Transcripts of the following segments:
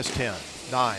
minus 10, 9,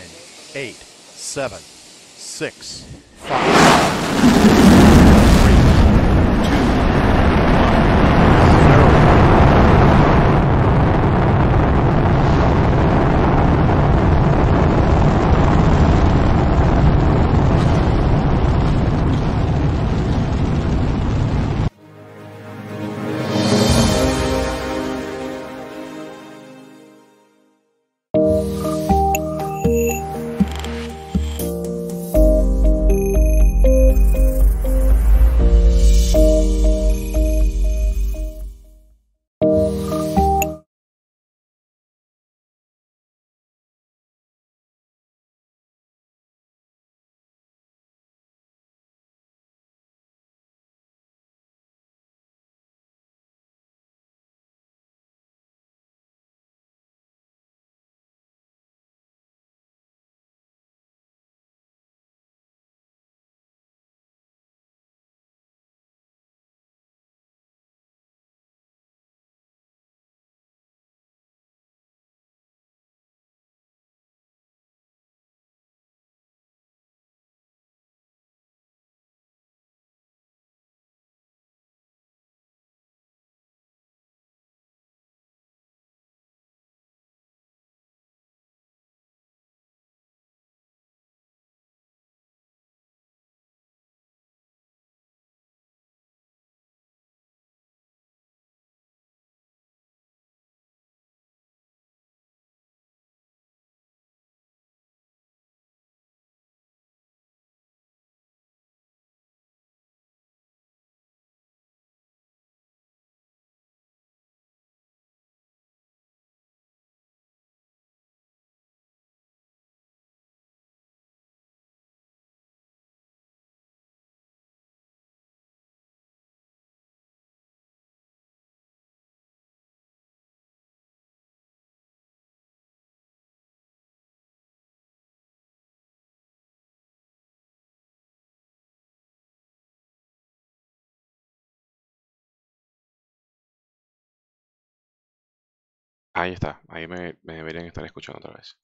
Ahí está, ahí me, deberían estar escuchando otra vez.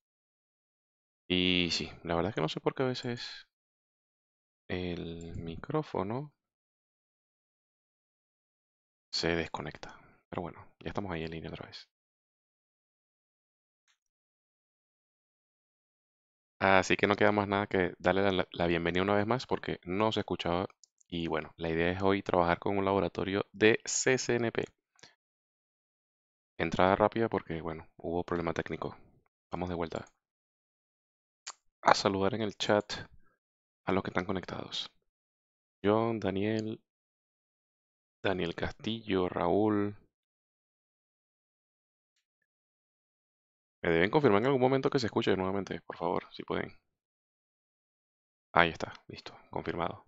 Y sí, la verdad es que no sé por qué a veces el micrófono se desconecta. Pero bueno, ya estamos ahí en línea otra vez. Así que no queda más nada que darle la, la bienvenida una vez más porque no se escuchaba. Y bueno, la idea es hoy trabajar con un laboratorio de CCNP entrada rápida porque, bueno, hubo problema técnico. Vamos de vuelta. A saludar en el chat a los que están conectados. John, Daniel, Daniel Castillo, Raúl. Me deben confirmar en algún momento que se escuche nuevamente, por favor, si pueden. Ahí está, listo, confirmado.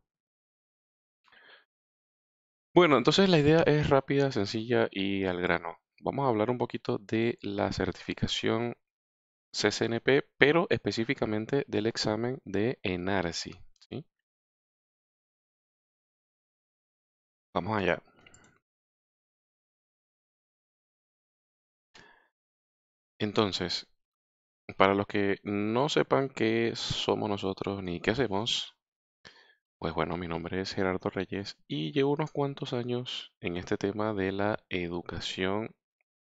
Bueno, entonces la idea es rápida, sencilla y al grano vamos a hablar un poquito de la certificación CCNP, pero específicamente del examen de ENARSI. Vamos allá. Entonces, para los que no sepan qué somos nosotros ni qué hacemos, pues bueno, mi nombre es Gerardo Reyes y llevo unos cuantos años en este tema de la educación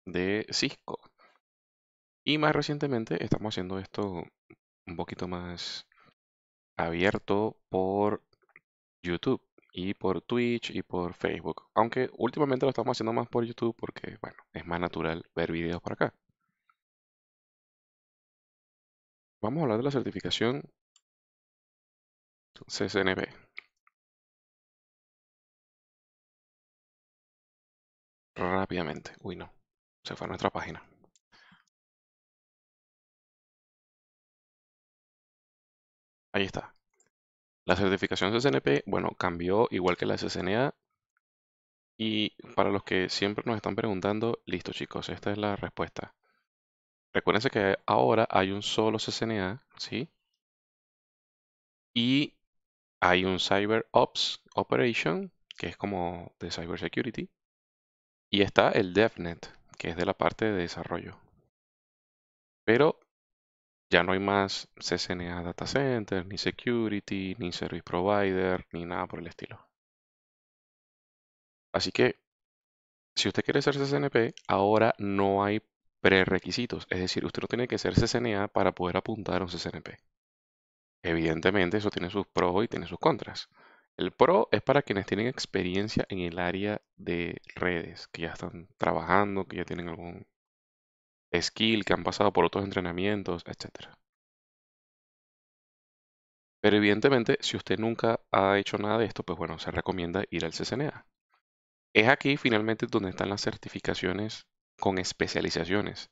de Cisco. Y más recientemente estamos haciendo esto un poquito más abierto por YouTube y por Twitch y por Facebook. Aunque últimamente lo estamos haciendo más por YouTube porque, bueno, es más natural ver videos por acá. Vamos a hablar de la certificación CCNP. Rápidamente. Uy, no se fue a nuestra página Ahí está. La certificación CCNP, bueno, cambió igual que la CCNA. Y para los que siempre nos están preguntando, listo chicos, esta es la respuesta. Recuérdense que ahora hay un solo CCNA, ¿sí? Y hay un Cyber Ops Operation, que es como de Cyber Security. Y está el DevNet, que es de la parte de desarrollo. Pero ya no hay más CCNA Data Center, ni Security, ni Service Provider, ni nada por el estilo. Así que, si usted quiere ser CCNP, ahora no hay prerequisitos. Es decir, usted no tiene que ser CCNA para poder apuntar a un CCNP. Evidentemente, eso tiene sus pros y tiene sus contras. El Pro es para quienes tienen experiencia en el área de redes, que ya están trabajando, que ya tienen algún skill, que han pasado por otros entrenamientos, etc. Pero evidentemente, si usted nunca ha hecho nada de esto, pues bueno, se recomienda ir al CCNA. Es aquí finalmente donde están las certificaciones con especializaciones.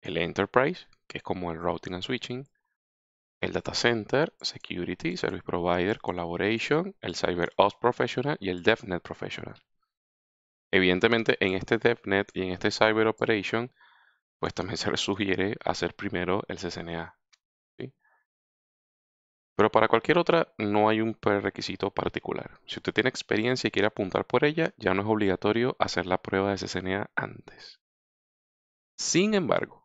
El Enterprise, que es como el Routing and Switching, el Data Center, Security, Service Provider, Collaboration, el Cyber Ops Professional y el DevNet Professional. Evidentemente, en este DevNet y en este Cyber Operation, pues también se les sugiere hacer primero el CCNA. Pero para cualquier otra no hay un requisito particular. Si usted tiene experiencia y quiere apuntar por ella, ya no es obligatorio hacer la prueba de CCNA antes. Sin embargo,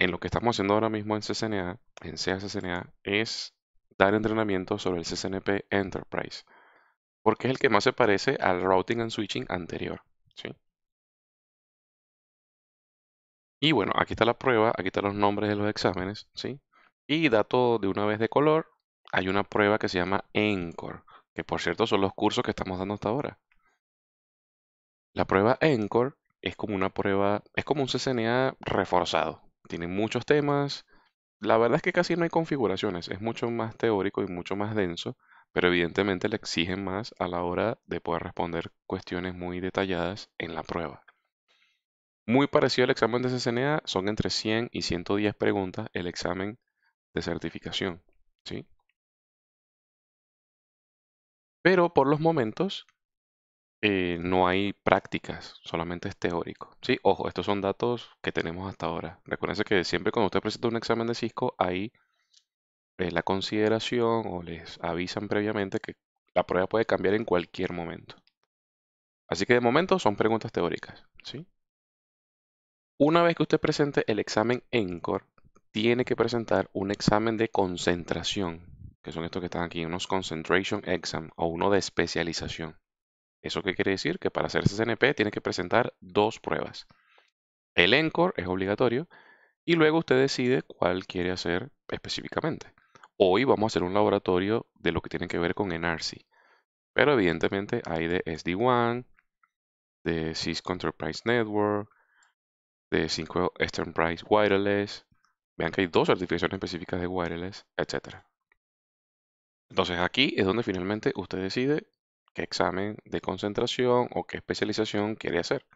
en lo que estamos haciendo ahora mismo en CCNA, en CCNA es dar entrenamiento sobre el CCNP Enterprise, porque es el que más se parece al routing and switching anterior. Y bueno, aquí está la prueba, aquí están los nombres de los exámenes, ¿sí? Y dato de una vez de color, hay una prueba que se llama ENCORE, que por cierto son los cursos que estamos dando hasta ahora. La prueba ENCORE es como una prueba, es como un CCNA reforzado, tiene muchos temas. La verdad es que casi no hay configuraciones, es mucho más teórico y mucho más denso, pero evidentemente le exigen más a la hora de poder responder cuestiones muy detalladas en la prueba. Muy parecido al examen de CCNA, son entre 100 y 110 preguntas el examen de certificación. ¿sí? Pero por los momentos eh, no hay prácticas, solamente es teórico. Sí, ojo, estos son datos que tenemos hasta ahora. Recuerden que siempre cuando usted presenta un examen de Cisco, hay eh, la consideración o les avisan previamente que la prueba puede cambiar en cualquier momento. Así que de momento son preguntas teóricas. Una vez que usted presente el examen ENCOR, tiene que presentar un examen de concentración, que son estos que están aquí, unos concentration exam o uno de especialización. ¿Eso qué quiere decir? Que para hacer CNP tiene que presentar dos pruebas. El ENCOR es obligatorio y luego usted decide cuál quiere hacer específicamente. Hoy vamos a hacer un laboratorio de lo que tiene que ver con NRC. Pero evidentemente hay de SD1, de Cisco Enterprise Network, de Cisco Enterprise Wireless. Vean que hay dos certificaciones específicas de wireless, etc. Entonces aquí es donde finalmente usted decide qué examen de concentración o qué especialización quiere hacer.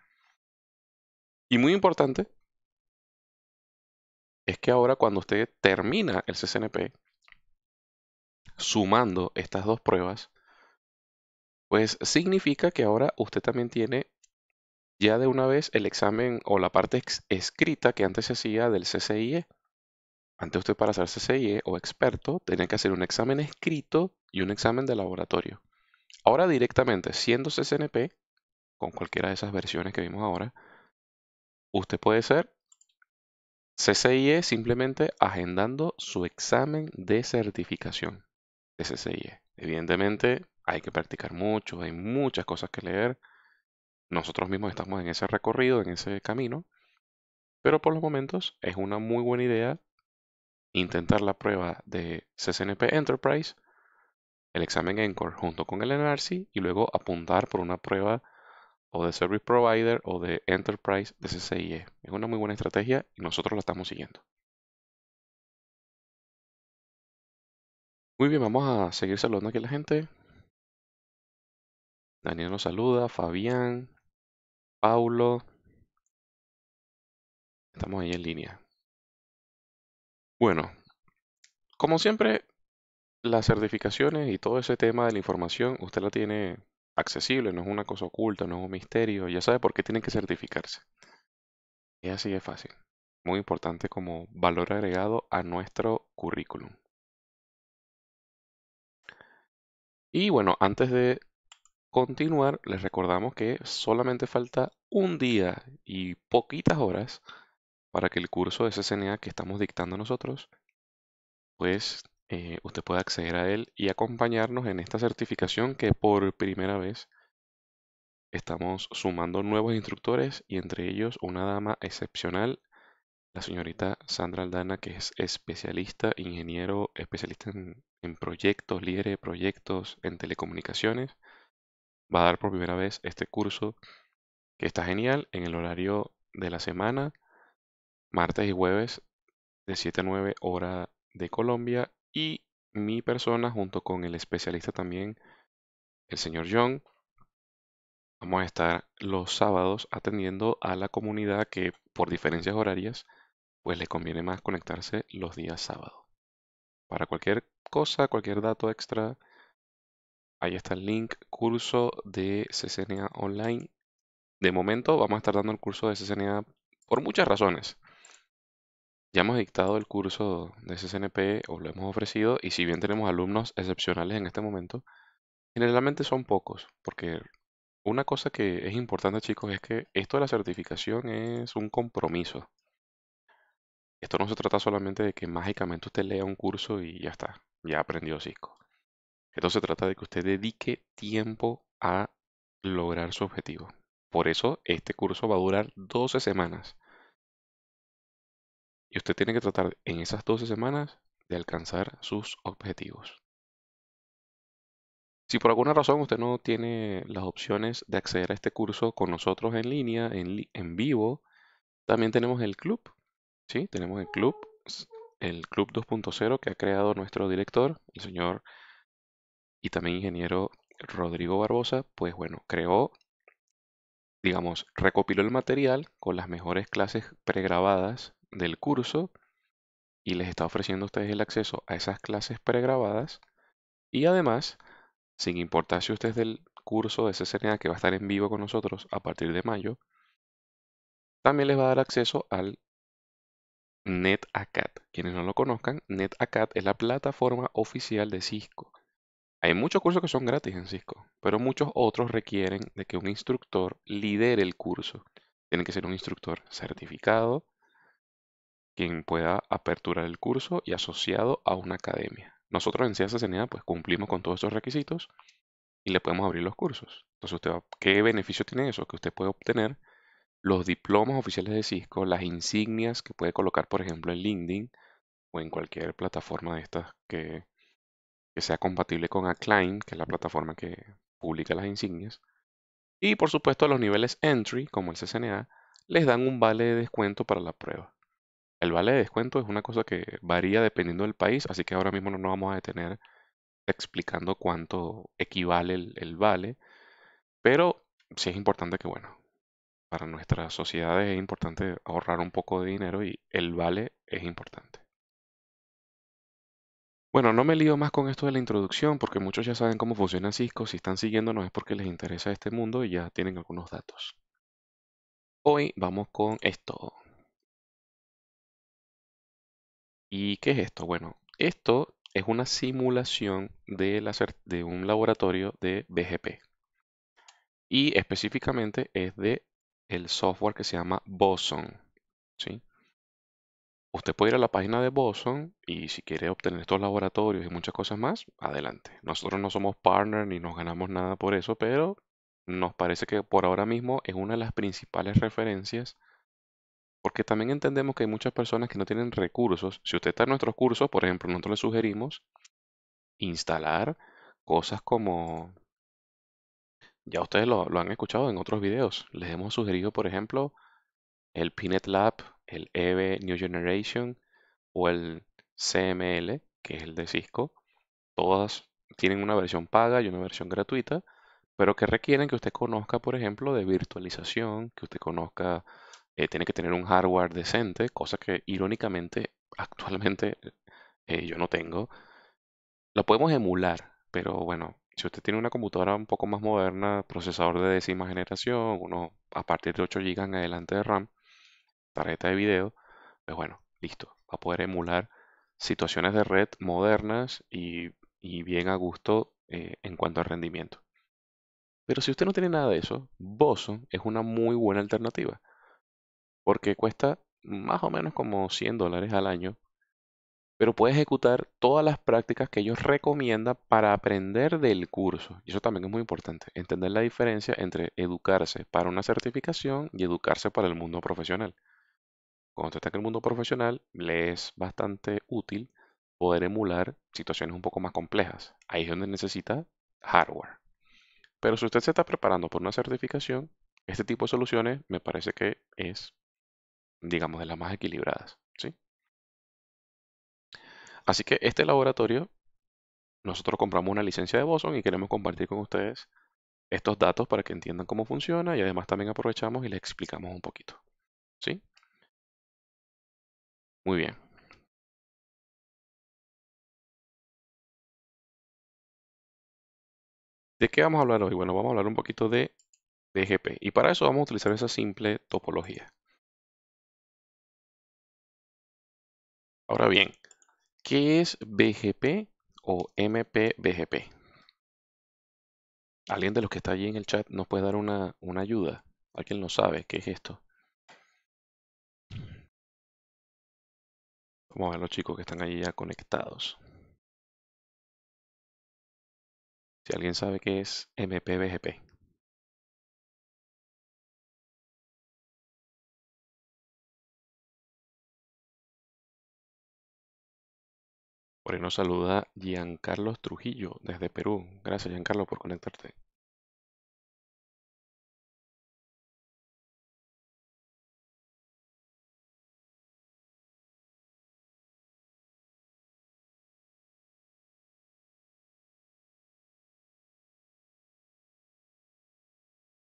Y muy importante es que ahora cuando usted termina el CCNP, sumando estas dos pruebas, pues significa que ahora usted también tiene ya de una vez el examen o la parte escrita que antes se hacía del CCIE. Antes usted para ser CCIE o experto tenía que hacer un examen escrito y un examen de laboratorio. Ahora directamente, siendo CCNP, con cualquiera de esas versiones que vimos ahora, usted puede ser CCIE simplemente agendando su examen de certificación de CCIE. Evidentemente hay que practicar mucho, hay muchas cosas que leer. Nosotros mismos estamos en ese recorrido, en ese camino, pero por los momentos es una muy buena idea intentar la prueba de CCNP Enterprise el examen ENCORE junto con el NRC y luego apuntar por una prueba o de Service Provider o de Enterprise de CCIE. Es una muy buena estrategia y nosotros la estamos siguiendo. Muy bien, vamos a seguir saludando aquí a la gente. Daniel nos saluda, Fabián, Paulo. Estamos ahí en línea. Bueno, como siempre, las certificaciones y todo ese tema de la información, usted la tiene accesible, no es una cosa oculta, no es un misterio, ya sabe por qué tienen que certificarse. Y así de fácil. Muy importante como valor agregado a nuestro currículum. Y bueno, antes de continuar, les recordamos que solamente falta un día y poquitas horas para que el curso de SSNA que estamos dictando nosotros, pues eh, usted puede acceder a él y acompañarnos en esta certificación que por primera vez estamos sumando nuevos instructores y entre ellos una dama excepcional, la señorita Sandra Aldana, que es especialista, ingeniero, especialista en, en proyectos, líder de proyectos en telecomunicaciones. Va a dar por primera vez este curso que está genial en el horario de la semana, martes y jueves de 7 a 9 hora de Colombia y mi persona junto con el especialista también, el señor John, vamos a estar los sábados atendiendo a la comunidad que por diferencias horarias, pues le conviene más conectarse los días sábados. Para cualquier cosa, cualquier dato extra, ahí está el link curso de CCNA online. De momento vamos a estar dando el curso de CCNA por muchas razones. Ya hemos dictado el curso de CCNP o lo hemos ofrecido y si bien tenemos alumnos excepcionales en este momento, generalmente son pocos, porque una cosa que es importante chicos es que esto de la certificación es un compromiso. Esto no se trata solamente de que mágicamente usted lea un curso y ya está, ya aprendió Cisco. Esto se trata de que usted dedique tiempo a lograr su objetivo. Por eso este curso va a durar 12 semanas. Y usted tiene que tratar en esas 12 semanas de alcanzar sus objetivos. Si por alguna razón usted no tiene las opciones de acceder a este curso con nosotros en línea, en, vivo, también tenemos el club. ¿sí? Tenemos el club, el club 2.0 que ha creado nuestro director, el señor y también ingeniero Rodrigo Barbosa. Pues bueno, creó, digamos, recopiló el material con las mejores clases pregrabadas del curso y les está ofreciendo a ustedes el acceso a esas clases pregrabadas y además, sin importar si usted del curso de CCNA que va a estar en vivo con nosotros a partir de mayo, también les va a dar acceso al NetACAD. Quienes no lo conozcan, NetACAD es la plataforma oficial de Cisco. Hay muchos cursos que son gratis en Cisco, pero muchos otros requieren de que un instructor lidere el curso. Tiene que ser un instructor certificado, quien pueda aperturar el curso y asociado a una academia. Nosotros en Ciencias pues cumplimos con todos estos requisitos y le podemos abrir los cursos. Entonces, usted, ¿qué beneficio tiene eso? Que usted puede obtener los diplomas oficiales de Cisco, las insignias que puede colocar, por ejemplo, en LinkedIn o en cualquier plataforma de estas que, sea compatible con Acclaim, que es la plataforma que publica las insignias. Y por supuesto, a los niveles entry, como el CCNA, les dan un vale de descuento para la prueba. El vale de descuento es una cosa que varía dependiendo del país, así que ahora mismo no nos vamos a detener explicando cuánto equivale el, vale, pero sí es importante que, bueno, para nuestras sociedades es importante ahorrar un poco de dinero y el vale es importante. Bueno, no me lío más con esto de la introducción porque muchos ya saben cómo funciona Cisco. Si están siguiéndonos es porque les interesa este mundo y ya tienen algunos datos. Hoy vamos con esto. ¿Y qué es esto? Bueno, esto es una simulación de, un laboratorio de BGP. Y específicamente es de el software que se llama Boson. Usted puede ir a la página de Boson y si quiere obtener estos laboratorios y muchas cosas más, adelante. Nosotros no somos partner ni nos ganamos nada por eso, pero nos parece que por ahora mismo es una de las principales referencias porque también entendemos que hay muchas personas que no tienen recursos. Si usted está en nuestros cursos, por ejemplo, nosotros le sugerimos instalar cosas como... Ya ustedes lo, han escuchado en otros videos. Les hemos sugerido, por ejemplo, el Pinet Lab, el EV New Generation o el CML, que es el de Cisco. Todas tienen una versión paga y una versión gratuita, pero que requieren que usted conozca, por ejemplo, de virtualización, que usted conozca eh, tiene que tener un hardware decente, cosa que irónicamente actualmente eh, yo no tengo. Lo podemos emular, pero bueno, si usted tiene una computadora un poco más moderna, procesador de décima generación, uno a partir de 8 GB en adelante de RAM, tarjeta de video, pues bueno, listo, va a poder emular situaciones de red modernas y, bien a gusto eh, en cuanto al rendimiento. Pero si usted no tiene nada de eso, Boson es una muy buena alternativa porque cuesta más o menos como 100 dólares al año, pero puede ejecutar todas las prácticas que ellos recomiendan para aprender del curso. Y eso también es muy importante, entender la diferencia entre educarse para una certificación y educarse para el mundo profesional. Cuando usted está en el mundo profesional, le es bastante útil poder emular situaciones un poco más complejas. Ahí es donde necesita hardware. Pero si usted se está preparando por una certificación, este tipo de soluciones me parece que es digamos, de las más equilibradas. ¿sí? Así que este laboratorio, nosotros compramos una licencia de Boson y queremos compartir con ustedes estos datos para que entiendan cómo funciona y además también aprovechamos y les explicamos un poquito. ¿sí? Muy bien. ¿De qué vamos a hablar hoy? Bueno, vamos a hablar un poquito de DGP y para eso vamos a utilizar esa simple topología. Ahora bien, ¿qué es BGP o MPBGP? ¿Alguien de los que está allí en el chat nos puede dar una, una ayuda? ¿Alguien no sabe qué es esto? Vamos a ver los chicos que están allí ya conectados. Si alguien sabe qué es MPBGP. Por ahí nos saluda Giancarlos Trujillo desde Perú. Gracias Giancarlo por conectarte.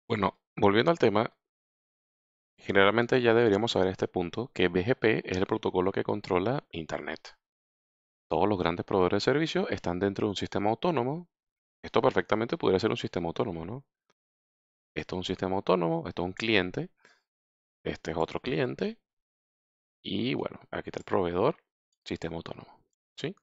Bueno, volviendo al tema, generalmente ya deberíamos saber este punto que BGP es el protocolo que controla Internet todos los grandes proveedores de servicios están dentro de un sistema autónomo. Esto perfectamente podría ser un sistema autónomo, ¿no? Esto es un sistema autónomo, esto es un cliente, este es otro cliente, y bueno, aquí está el proveedor, sistema autónomo, ¿sí?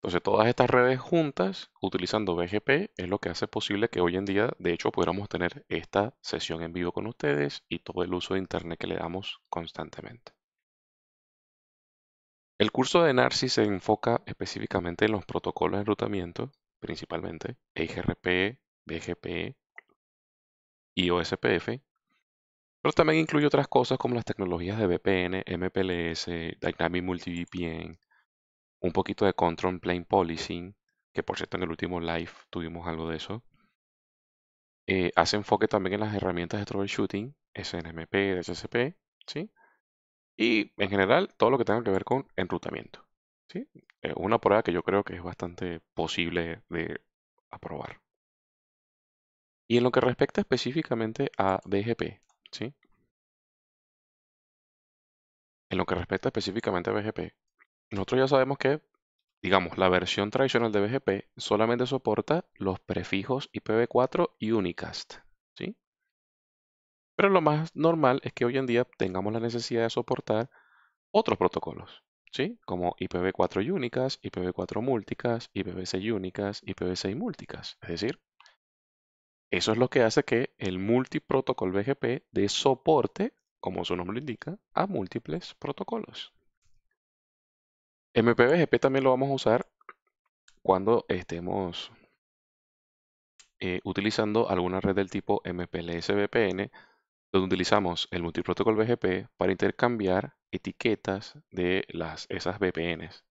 Entonces todas estas redes juntas, utilizando BGP, es lo que hace posible que hoy en día, de hecho, pudiéramos tener esta sesión en vivo con ustedes y todo el uso de Internet que le damos constantemente. El curso de NARCIS se enfoca específicamente en los protocolos de enrutamiento, principalmente e IGRP, BGP y OSPF, pero también incluye otras cosas como las tecnologías de VPN, MPLS, Dynamic MultiVPN, un poquito de Control Plane Policing, que por cierto en el último live tuvimos algo de eso. Eh, hace enfoque también en las herramientas de troubleshooting, SNMP, DHCP, ¿sí? Y en general, todo lo que tenga que ver con enrutamiento. ¿sí? Eh, una prueba que yo creo que es bastante posible de aprobar. Y en lo que respecta específicamente a BGP, ¿sí? En lo que respecta específicamente a BGP, nosotros ya sabemos que, digamos, la versión tradicional de BGP solamente soporta los prefijos IPv4 y unicast, ¿sí? Pero lo más normal es que hoy en día tengamos la necesidad de soportar otros protocolos, ¿sí? Como IPv4 únicas, IPv4 múlticas, IPv6 únicas, IPv6 múlticas. Es decir, eso es lo que hace que el multiprotocol BGP dé soporte, como su nombre lo indica, a múltiples protocolos. MPBGP también lo vamos a usar cuando estemos eh, utilizando alguna red del tipo MPLS VPN donde utilizamos el multiprotocol BGP para intercambiar etiquetas de las, esas VPNs.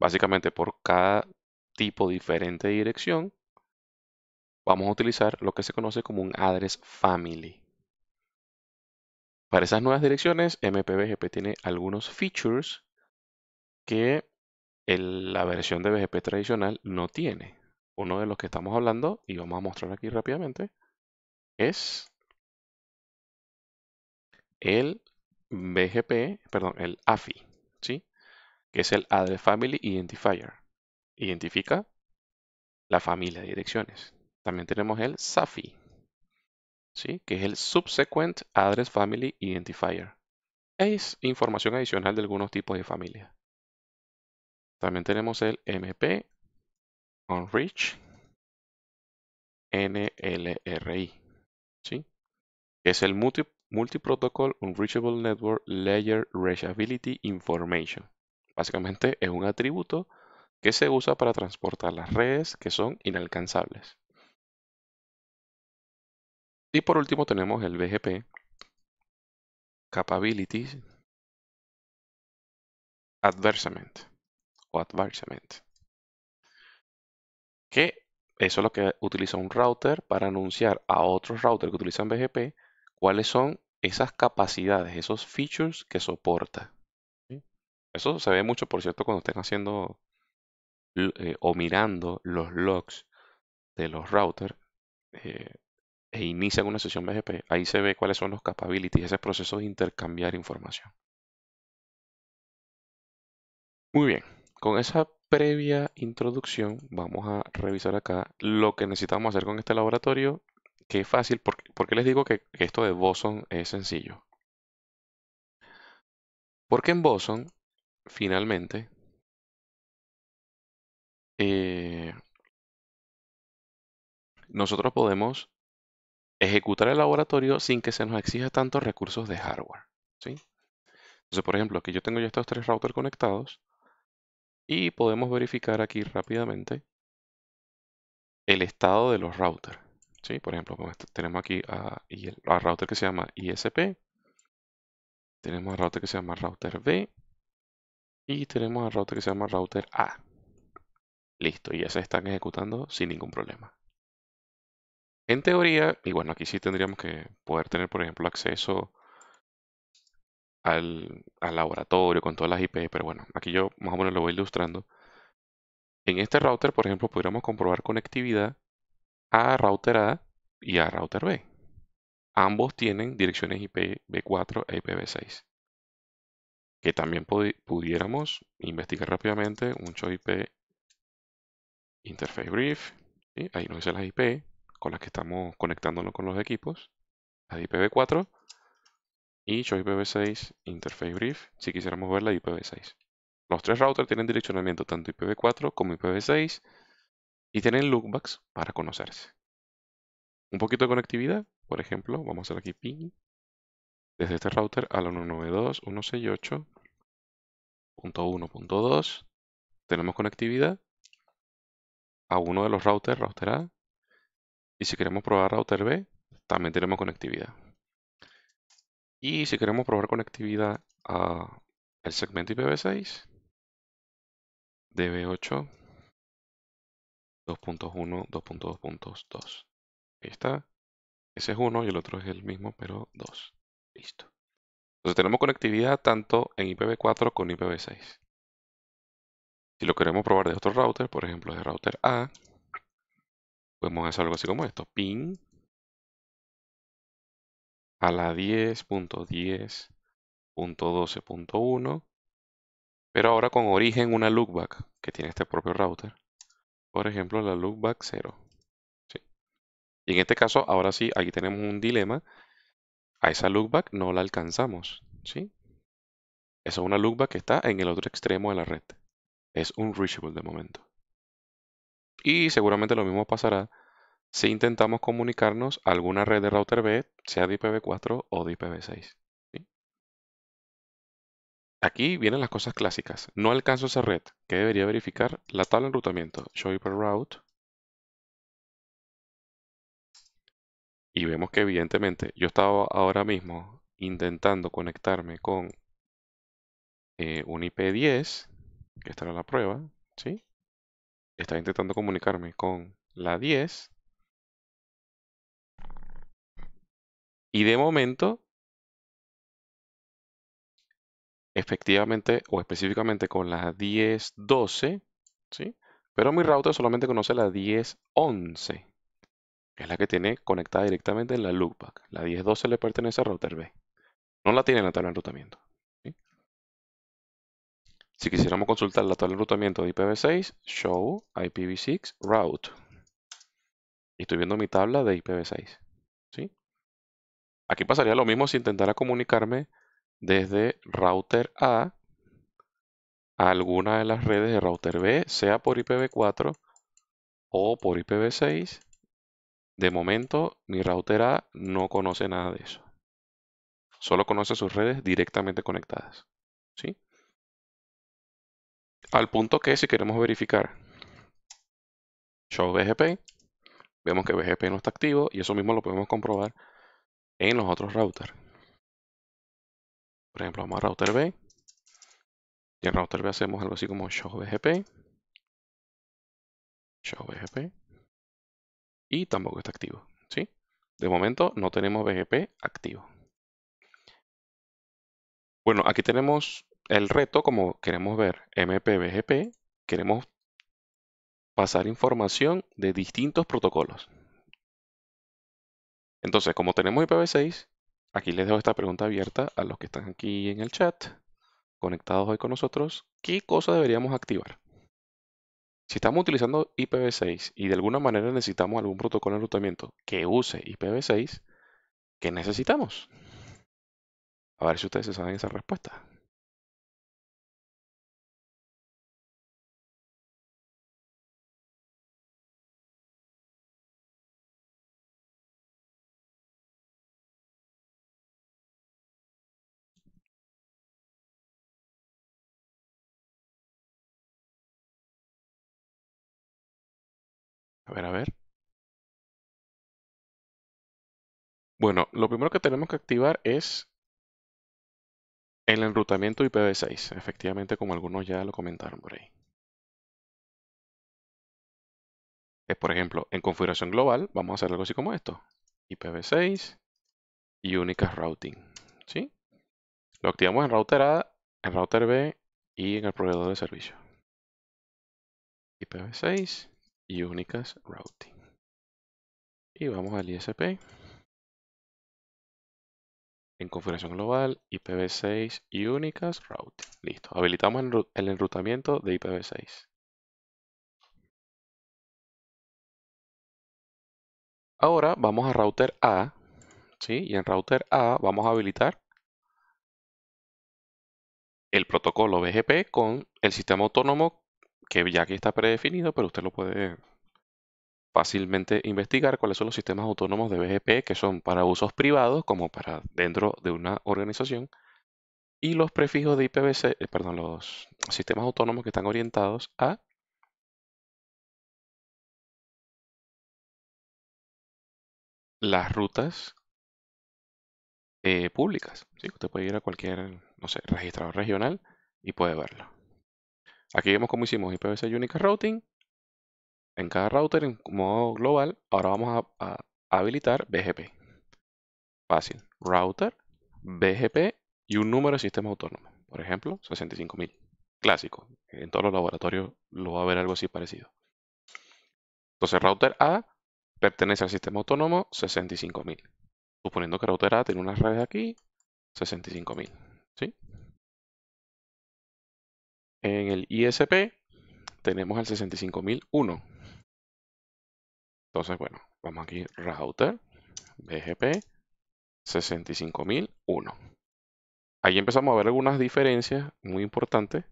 Básicamente por cada tipo diferente de dirección, vamos a utilizar lo que se conoce como un address family. Para esas nuevas direcciones, MPBGP tiene algunos features que la versión de BGP tradicional no tiene. Uno de los que estamos hablando, y vamos a mostrar aquí rápidamente, es el BGP, perdón, el AFI, ¿sí? que es el Address Family Identifier. Identifica la familia de direcciones. También tenemos el SAFI, ¿sí? que es el Subsequent Address Family Identifier. Es información adicional de algunos tipos de familia. También tenemos el MP, UnReach, NLRI, ¿sí? que es el múltiple Multiprotocol Unreachable Network Layer Reachability Information. Básicamente es un atributo que se usa para transportar las redes que son inalcanzables. Y por último tenemos el BGP Capabilities Adversament o Adversament. Que eso es lo que utiliza un router para anunciar a otros routers que utilizan BGP cuáles son esas capacidades, esos features que soporta. Eso se ve mucho, por cierto, cuando estén haciendo eh, o mirando los logs de los routers eh, e inician una sesión BGP. Ahí se ve cuáles son los capabilities, ese proceso de intercambiar información. Muy bien, con esa previa introducción vamos a revisar acá lo que necesitamos hacer con este laboratorio qué fácil, porque, porque les digo que, esto de Boson es sencillo? Porque en Boson, finalmente, eh, nosotros podemos ejecutar el laboratorio sin que se nos exija tantos recursos de hardware. ¿sí? Entonces, por ejemplo, aquí yo tengo ya estos tres routers conectados y podemos verificar aquí rápidamente el estado de los routers. Por ejemplo, tenemos aquí a, router que se llama ISP, tenemos a router que se llama router B y tenemos a router que se llama router A. Listo, y ya se están ejecutando sin ningún problema. En teoría, y bueno, aquí sí tendríamos que poder tener, por ejemplo, acceso al, laboratorio con todas las IP, pero bueno, aquí yo más o menos lo voy ilustrando. En este router, por ejemplo, podríamos comprobar conectividad a router A y a router B. Ambos tienen direcciones IPv4 e IPv6. Que también pudiéramos investigar rápidamente un show IP interface brief. y Ahí nos dice las IP con las que estamos conectándonos con los equipos. Las IPv4 y show IPv6 interface brief si quisiéramos ver la IPv6. Los tres routers tienen direccionamiento tanto IPv4 como IPv6 y tienen lookbacks para conocerse. Un poquito de conectividad, por ejemplo, vamos a hacer aquí ping desde este router al 192.168.1.2 tenemos conectividad a uno de los routers, router A, y si queremos probar router B, también tenemos conectividad. Y si queremos probar conectividad a el segmento IPv6, DB8 2.1, 2.2.2. Ahí está. Ese es uno y el otro es el mismo, pero dos, Listo. Entonces tenemos conectividad tanto en IPv4 con IPv6. Si lo queremos probar de otro router, por ejemplo de router A, podemos hacer algo así como esto. Ping a la 10.10.12.1, pero ahora con origen una lookback que tiene este propio router. Por ejemplo, la loopback 0. Y en este caso, ahora sí, aquí tenemos un dilema. A esa loopback no la alcanzamos. ¿sí? Esa es una loopback que está en el otro extremo de la red. Es un reachable de momento. Y seguramente lo mismo pasará si intentamos comunicarnos a alguna red de router B, sea de IPv4 o de IPv6. Aquí vienen las cosas clásicas. No alcanzo esa red. ¿Qué debería verificar? La tabla de enrutamiento. Show per route. Y vemos que evidentemente yo estaba ahora mismo intentando conectarme con eh, un IP10, que esta era la prueba, ¿sí? Estaba intentando comunicarme con la 10. Y de momento efectivamente o específicamente con la 1012, ¿sí? Pero mi router solamente conoce la 1011, que es la que tiene conectada directamente en la loopback. La 1012 le pertenece a router B. No la tiene en la tabla de enrutamiento. Si quisiéramos consultar la tabla de enrutamiento de IPv6, show IPv6 route. Y estoy viendo mi tabla de IPv6. ¿sí? Aquí pasaría lo mismo si intentara comunicarme desde router A a alguna de las redes de router B, sea por IPv4 o por IPv6. De momento, mi router A no conoce nada de eso. Solo conoce sus redes directamente conectadas. ¿sí? Al punto que si queremos verificar show BGP, vemos que BGP no está activo y eso mismo lo podemos comprobar en los otros routers. Por ejemplo, vamos a router B. Y en router B hacemos algo así como show BGP. Show BGP. Y tampoco está activo. ¿sí? De momento no tenemos BGP activo. Bueno, aquí tenemos el reto, como queremos ver, MPBGP. Queremos pasar información de distintos protocolos. Entonces, como tenemos IPv6, Aquí les dejo esta pregunta abierta a los que están aquí en el chat, conectados hoy con nosotros. ¿Qué cosa deberíamos activar? Si estamos utilizando IPv6 y de alguna manera necesitamos algún protocolo de enrutamiento que use IPv6, ¿qué necesitamos? A ver si ustedes saben esa respuesta. a ver. Bueno, lo primero que tenemos que activar es el enrutamiento IPv6, efectivamente, como algunos ya lo comentaron por ahí. Es, por ejemplo, en configuración global, vamos a hacer algo así como esto. IPv6 y Unicast Routing. ¿sí? Lo activamos en router A, en router B y en el proveedor de servicio. IPv6 y únicas routing. Y vamos al ISP. En configuración global, IPv6 y únicas routing. Listo. Habilitamos el enrutamiento de IPv6. Ahora vamos a router A, ¿sí? Y en router A vamos a habilitar el protocolo BGP con el sistema autónomo que ya aquí está predefinido, pero usted lo puede fácilmente investigar cuáles son los sistemas autónomos de BGP que son para usos privados como para dentro de una organización y los prefijos de IPVC, eh, perdón, los sistemas autónomos que están orientados a las rutas eh, públicas. ¿sí? Usted puede ir a cualquier, no sé, registrador regional y puede verlo. Aquí vemos como hicimos IPv6 Unique Routing en cada router en modo global. Ahora vamos a, habilitar BGP. Fácil. Router, BGP y un número de sistema autónomo. Por ejemplo, 65.000. Clásico. En todos los laboratorios lo va a ver algo así parecido. Entonces, router A pertenece al sistema autónomo 65.000. Suponiendo que router A tiene unas redes aquí, 65.000. ¿Sí? En el ISP tenemos al 65001. Entonces, bueno, vamos aquí router BGP 65001. Ahí empezamos a ver algunas diferencias muy importantes.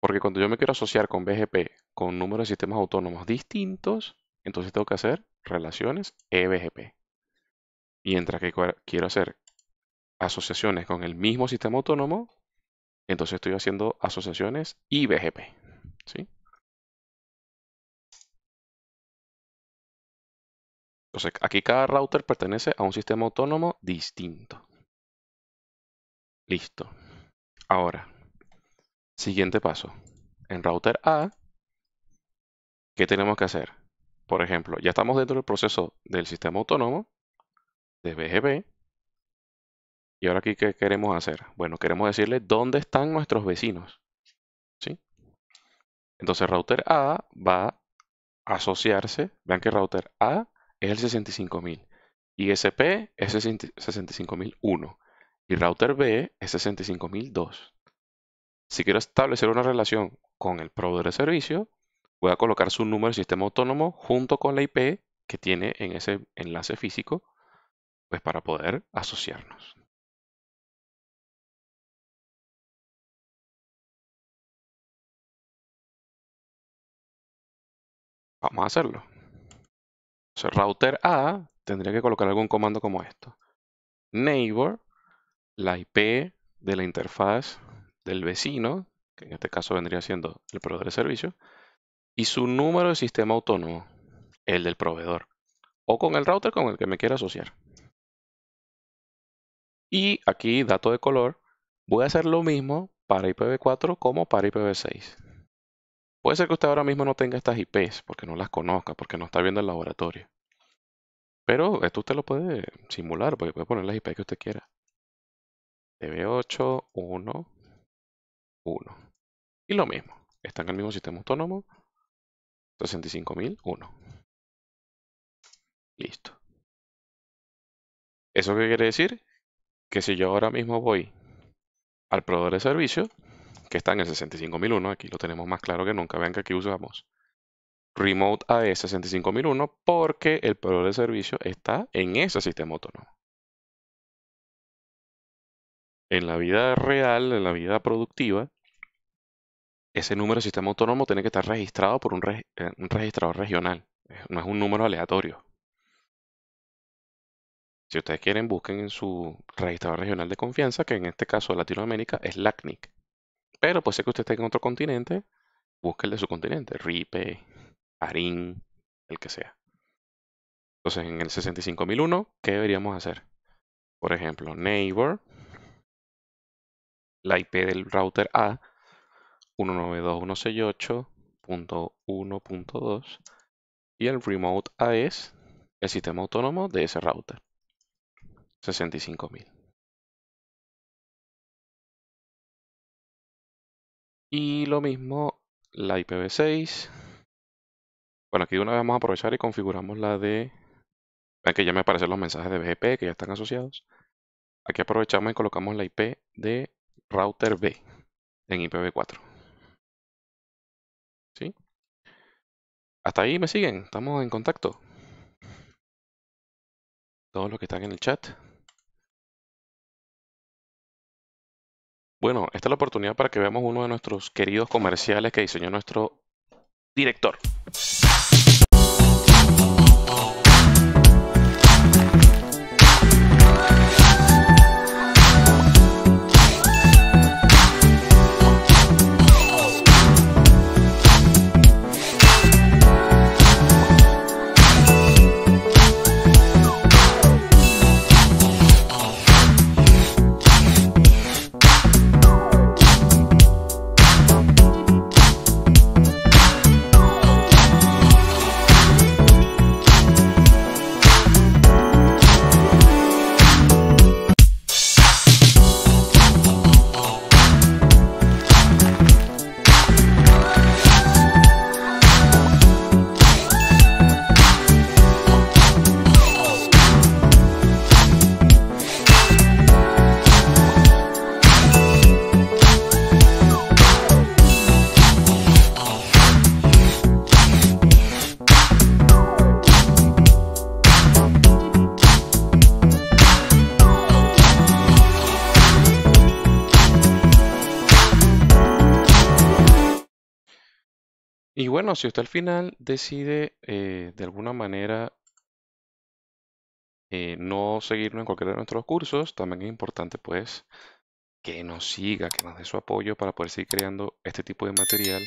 Porque cuando yo me quiero asociar con BGP con números de sistemas autónomos distintos, entonces tengo que hacer relaciones EBGP. Mientras que quiero hacer asociaciones con el mismo sistema autónomo, entonces estoy haciendo asociaciones y BGP. Entonces, aquí cada router pertenece a un sistema autónomo distinto. Listo. Ahora, siguiente paso. En router A, ¿qué tenemos que hacer? Por ejemplo, ya estamos dentro del proceso del sistema autónomo de BGP. ¿Y ahora aquí qué queremos hacer? Bueno, queremos decirle dónde están nuestros vecinos. ¿Sí? Entonces router A va a asociarse. Vean que router A es el 65000. SP es 65001. Y router B es 65002. Si quiero establecer una relación con el proveedor de servicio, voy a colocar su número de sistema autónomo junto con la IP que tiene en ese enlace físico, pues para poder asociarnos. Vamos a hacerlo. El router A tendría que colocar algún comando como esto. Neighbor, la IP de la interfaz del vecino, que en este caso vendría siendo el proveedor de servicio, y su número de sistema autónomo, el del proveedor, o con el router con el que me quiera asociar. Y aquí, dato de color, voy a hacer lo mismo para IPv4 como para IPv6. Puede ser que usted ahora mismo no tenga estas IPs porque no las conozca, porque no está viendo el laboratorio. Pero esto usted lo puede simular porque puede poner las IPs que usted quiera. db 811 Y lo mismo, está en el mismo sistema autónomo, 65.001. Listo. ¿Eso qué quiere decir? Que si yo ahora mismo voy al proveedor de servicio, que está en el 65001, aquí lo tenemos más claro que nunca, vean que aquí usamos Remote AE 65001 porque el proveedor de servicio está en ese sistema autónomo. En la vida real, en la vida productiva, ese número de sistema autónomo tiene que estar registrado por un eh, registrador regional, eh, no es un número aleatorio. Si ustedes quieren, busquen en su registrador regional de confianza, que en este caso de Latinoamérica es LACNIC. Pero pues ser que usted esté en otro continente, busque el de su continente, Ripe, ARIN, el que sea. Entonces, en el 65001, ¿qué deberíamos hacer? Por ejemplo, neighbor, la IP del router A, 192.168.1.2, y el remote A es el sistema autónomo de ese router, 65000. Y lo mismo la IPv6. Bueno, aquí de una vez vamos a aprovechar y configuramos la de... Aquí ya me aparecen los mensajes de BGP que ya están asociados. Aquí aprovechamos y colocamos la IP de router B en IPv4. ¿Sí? Hasta ahí me siguen, estamos en contacto. Todos los que están en el chat. Bueno, esta es la oportunidad para que veamos uno de nuestros queridos comerciales que diseñó nuestro director. bueno, si usted al final decide eh, de alguna manera eh, no seguirnos en cualquiera de nuestros cursos, también es importante pues que nos siga, que nos dé su apoyo para poder seguir creando este tipo de material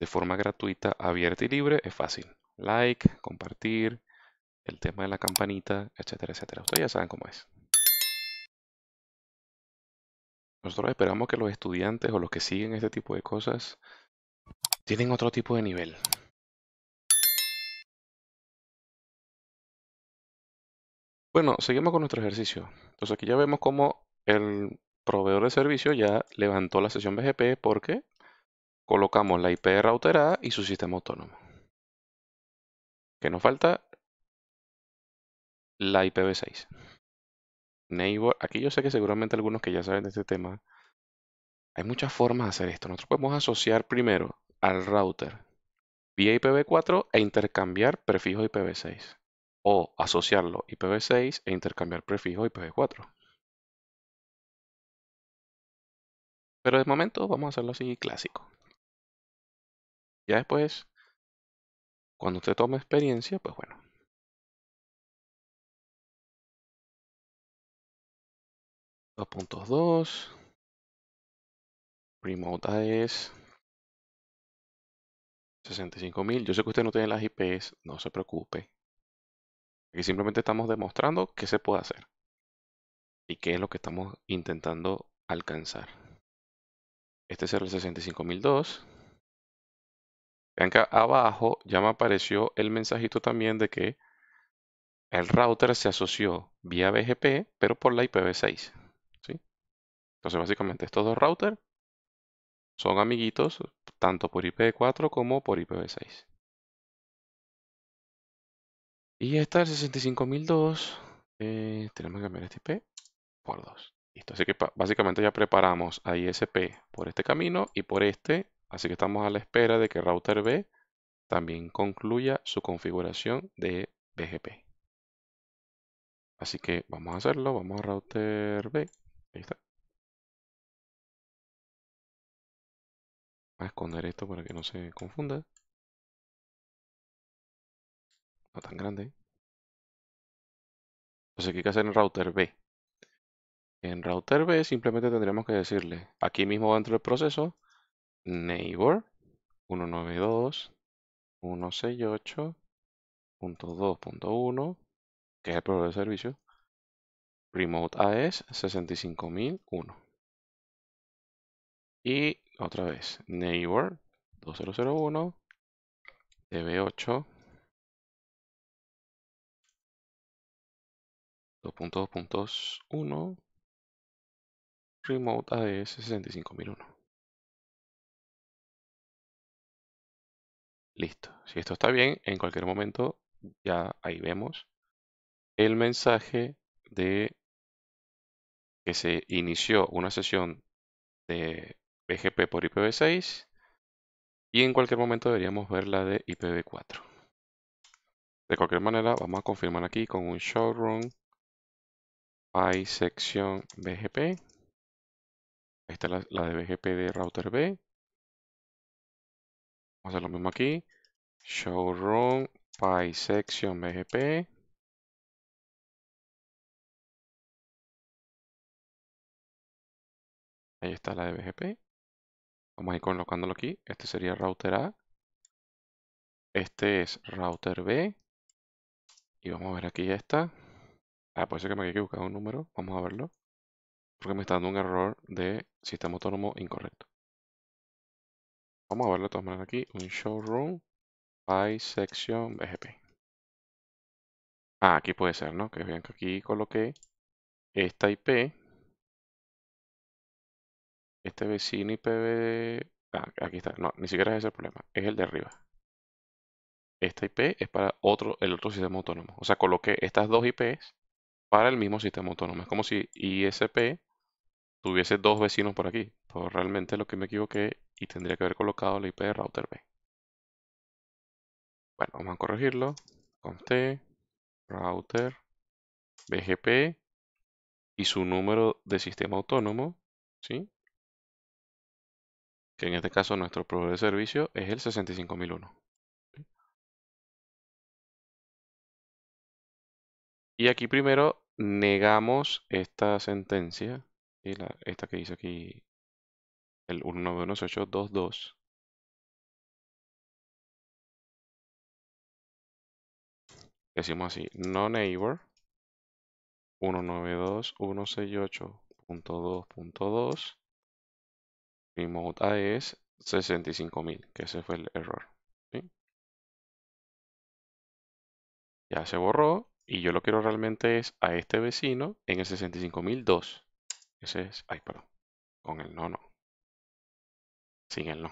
de forma gratuita, abierta y libre. Es fácil. Like, compartir, el tema de la campanita, etcétera, etcétera. Ustedes ya saben cómo es. Nosotros esperamos que los estudiantes o los que siguen este tipo de cosas tienen otro tipo de nivel. Bueno, seguimos con nuestro ejercicio. Entonces aquí ya vemos cómo el proveedor de servicio ya levantó la sesión BGP porque colocamos la IP de router A y su sistema autónomo. Que nos falta la IPv6. Neighbor, aquí yo sé que seguramente algunos que ya saben de este tema, hay muchas formas de hacer esto. Nosotros podemos asociar primero al router vía IPv4 e intercambiar prefijo IPv6 o asociarlo IPv6 e intercambiar prefijo IPv4. Pero de momento vamos a hacerlo así clásico. Ya después, cuando usted tome experiencia, pues bueno. 2.2 Remote AES 65.000. Yo sé que usted no tiene las IPs, no se preocupe. Aquí simplemente estamos demostrando qué se puede hacer y qué es lo que estamos intentando alcanzar. Este es el 65002. Vean que abajo ya me apareció el mensajito también de que el router se asoció vía BGP, pero por la IPv6. ¿sí? Entonces básicamente estos dos routers son amiguitos tanto por IPv4 como por IPv6. Y esta el 65002. Eh, tenemos que cambiar este IP por 2. Listo, así que básicamente ya preparamos a ISP por este camino y por este. Así que estamos a la espera de que router B también concluya su configuración de BGP. Así que vamos a hacerlo, vamos a router B. Ahí está. esconder esto para que no se confunda. No tan grande. Entonces aquí que hacer en router B. En router B simplemente tendríamos que decirle, aquí mismo dentro del proceso, neighbor 192.168.2.1, que es el proveedor de servicio, remote AS 65001. Y otra vez, neighbor 2001 db8 2.2.1 remote mil 65001. Listo. Si esto está bien, en cualquier momento ya ahí vemos el mensaje de que se inició una sesión de BGP por IPv6 y en cualquier momento deberíamos ver la de IPv4. De cualquier manera, vamos a confirmar aquí con un showroom by sección BGP. Esta es la, de BGP de router B. Vamos a hacer lo mismo aquí. Showroom by section BGP. Ahí está la de BGP. Vamos a ir colocándolo aquí. Este sería router A. Este es router B. Y vamos a ver aquí esta. Ah, puede ser que me haya equivocado un número. Vamos a verlo. Porque me está dando un error de sistema autónomo incorrecto. Vamos a verlo de todas maneras aquí. Un showroom by section BGP. Ah, aquí puede ser, ¿no? Que vean que aquí coloqué esta IP este vecino IPv... Ah, aquí está. No, ni siquiera es ese el problema. Es el de arriba. Esta IP es para otro, el otro sistema autónomo. O sea, coloqué estas dos IPs para el mismo sistema autónomo. Es como si ISP tuviese dos vecinos por aquí. Pero realmente lo que me equivoqué y tendría que haber colocado la IP de router B. Bueno, vamos a corregirlo. Con T, router, BGP y su número de sistema autónomo. ¿sí? que en este caso nuestro proveedor de servicio es el 65001. Y aquí primero negamos esta sentencia, y esta que dice aquí el 191822. Decimos así, no neighbor 192168.2.2 mi a es 65.000, que ese fue el error. Ya se borró y yo lo quiero realmente es a este vecino en el 65.002. Ese es, ay, perdón, con el no, no. Sin el no.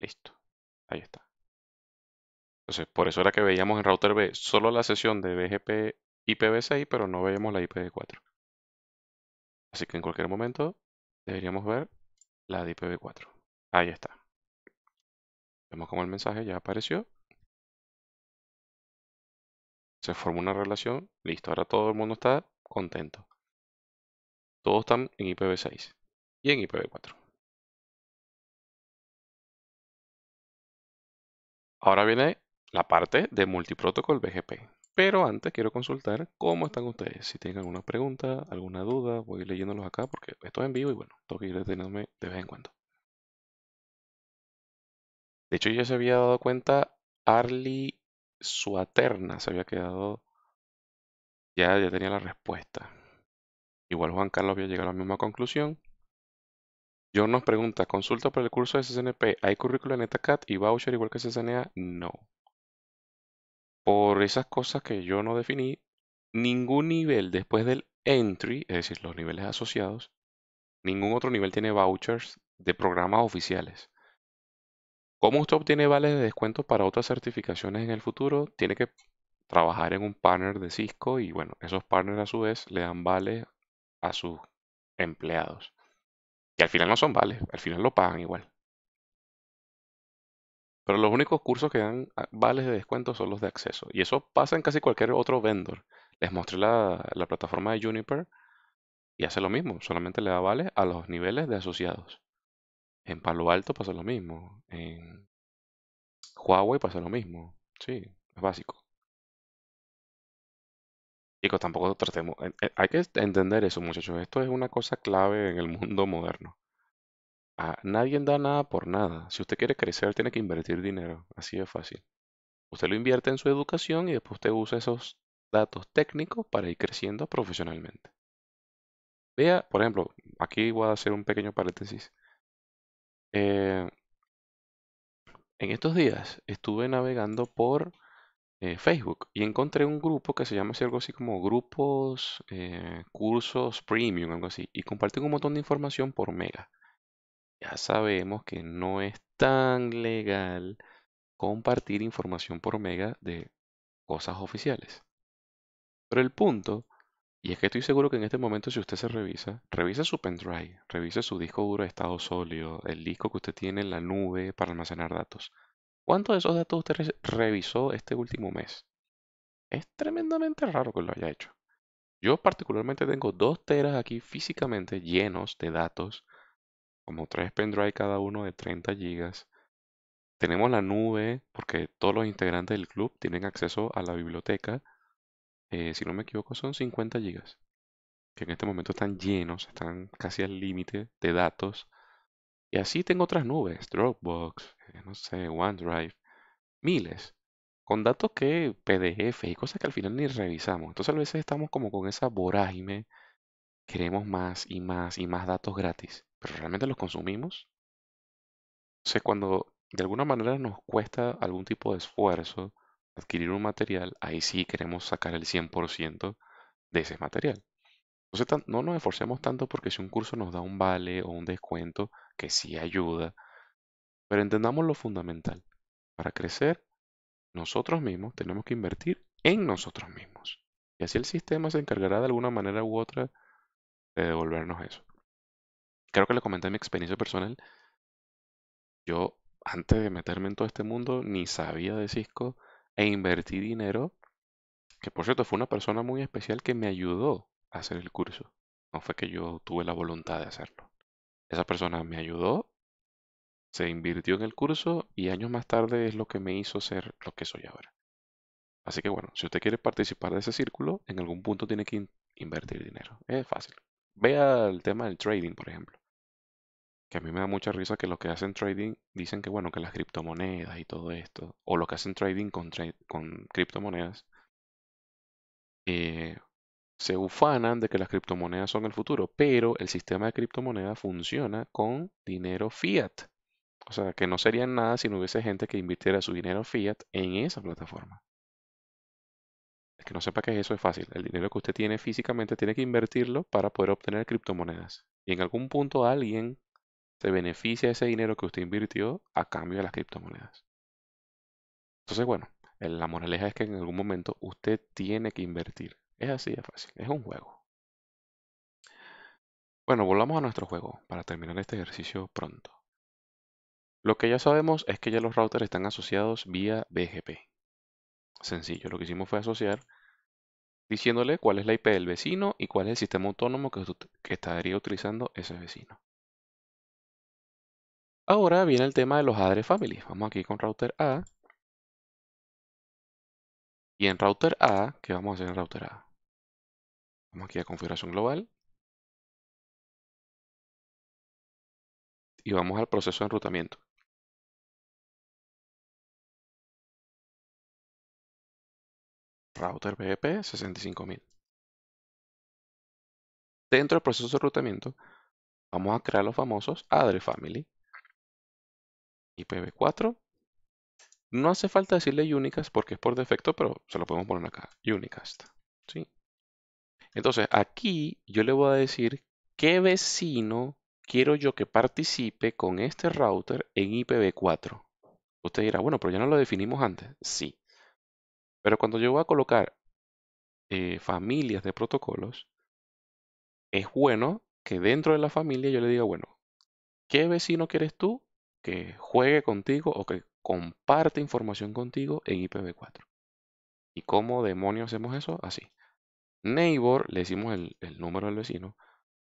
Listo, ahí está. Entonces, por eso era que veíamos en router B solo la sesión de BGP IPv6, pero no veíamos la IPv4. Así que en cualquier momento deberíamos ver la de IPv4. Ahí está. Vemos como el mensaje ya apareció. Se formó una relación. Listo, ahora todo el mundo está contento. Todos están en IPv6 y en IPv4. Ahora viene la parte de multiprotocol BGP. Pero antes quiero consultar cómo están ustedes. Si tienen alguna pregunta, alguna duda, voy leyéndolos acá porque esto es en vivo y bueno, tengo que ir deteniéndome de vez en cuando. De hecho, ya se había dado cuenta, Arli Suaterna se había quedado. Ya, ya tenía la respuesta. Igual Juan Carlos había llegado a la misma conclusión. John nos pregunta, consulta para el curso de CCNP, ¿hay currículum en ETACAT y voucher igual que CCNA? No por esas cosas que yo no definí, ningún nivel después del entry, es decir, los niveles asociados, ningún otro nivel tiene vouchers de programas oficiales. Como usted obtiene vales de descuento para otras certificaciones en el futuro? Tiene que trabajar en un partner de Cisco y bueno, esos partners a su vez le dan vales a sus empleados. Que al final no son vales, al final lo pagan igual. Pero los únicos cursos que dan ah, vales de descuento son los de acceso. Y eso pasa en casi cualquier otro vendor. Les mostré la, plataforma de Juniper y hace lo mismo. Solamente le da vales a los niveles de asociados. En Palo Alto pasa lo mismo. En Huawei pasa lo mismo. Sí, es básico. Chicos, tampoco tratemos. Eh, eh, hay que entender eso, muchachos. Esto es una cosa clave en el mundo moderno nadie da nada por nada. Si usted quiere crecer, tiene que invertir dinero. Así de fácil. Usted lo invierte en su educación y después usted usa esos datos técnicos para ir creciendo profesionalmente. Vea, por ejemplo, aquí voy a hacer un pequeño paréntesis. Eh, en estos días estuve navegando por eh, Facebook y encontré un grupo que se llama así, algo así como grupos, eh, cursos premium, algo así, y compartí un montón de información por mega ya sabemos que no es tan legal compartir información por mega de cosas oficiales. Pero el punto, y es que estoy seguro que en este momento si usted se revisa, revise su pendrive, revise su disco duro de estado sólido, el disco que usted tiene en la nube para almacenar datos. ¿Cuántos de esos datos usted revisó este último mes? Es tremendamente raro que lo haya hecho. Yo particularmente tengo dos teras aquí físicamente llenos de datos como tres pendrive cada uno de 30 gigas. Tenemos la nube, porque todos los integrantes del club tienen acceso a la biblioteca. Eh, si no me equivoco, son 50 gigas, que en este momento están llenos, están casi al límite de datos. Y así tengo otras nubes, Dropbox, eh, no sé, OneDrive, miles, con datos que PDF y cosas que al final ni revisamos. Entonces a veces estamos como con esa vorágine, queremos más y más y más datos gratis pero realmente los consumimos. O cuando de alguna manera nos cuesta algún tipo de esfuerzo adquirir un material, ahí sí queremos sacar el 100% de ese material. Entonces no nos esforcemos tanto porque si un curso nos da un vale o un descuento, que sí ayuda, pero entendamos lo fundamental. Para crecer, nosotros mismos tenemos que invertir en nosotros mismos. Y así el sistema se encargará de alguna manera u otra de devolvernos eso creo que le comenté mi experiencia personal. Yo, antes de meterme en todo este mundo, ni sabía de Cisco e invertí dinero, que por cierto fue una persona muy especial que me ayudó a hacer el curso. No fue que yo tuve la voluntad de hacerlo. Esa persona me ayudó, se invirtió en el curso y años más tarde es lo que me hizo ser lo que soy ahora. Así que bueno, si usted quiere participar de ese círculo, en algún punto tiene que invertir dinero. Es fácil. Vea el tema del trading, por ejemplo que a mí me da mucha risa que los que hacen trading dicen que, bueno, que las criptomonedas y todo esto, o los que hacen trading con, criptomonedas, eh, se ufanan de que las criptomonedas son el futuro, pero el sistema de criptomonedas funciona con dinero fiat. O sea, que no sería nada si no hubiese gente que invirtiera su dinero fiat en esa plataforma. Es que no sepa que eso es fácil. El dinero que usted tiene físicamente tiene que invertirlo para poder obtener criptomonedas. Y en algún punto alguien se beneficia ese dinero que usted invirtió a cambio de las criptomonedas. Entonces, bueno, la moraleja es que en algún momento usted tiene que invertir. Es así de fácil, es un juego. Bueno, volvamos a nuestro juego para terminar este ejercicio pronto. Lo que ya sabemos es que ya los routers están asociados vía BGP. Sencillo, lo que hicimos fue asociar diciéndole cuál es la IP del vecino y cuál es el sistema autónomo que, que estaría utilizando ese vecino. Ahora viene el tema de los address Family. Vamos aquí con router A. Y en router A, ¿qué vamos a hacer en router A? Vamos aquí a configuración global. Y vamos al proceso de enrutamiento. Router BGP 65000. Dentro del proceso de enrutamiento, vamos a crear los famosos address family IPv4. No hace falta decirle unicast porque es por defecto, pero se lo podemos poner acá, unicast. ¿sí? Entonces, aquí yo le voy a decir qué vecino quiero yo que participe con este router en IPv4. Usted dirá, bueno, pero ya no lo definimos antes. Sí. Pero cuando yo voy a colocar eh, familias de protocolos, es bueno que dentro de la familia yo le diga, bueno, ¿qué vecino quieres tú que juegue contigo o que comparte información contigo en IPv4. ¿Y cómo demonios hacemos eso? Así. Neighbor, le decimos el, número del vecino,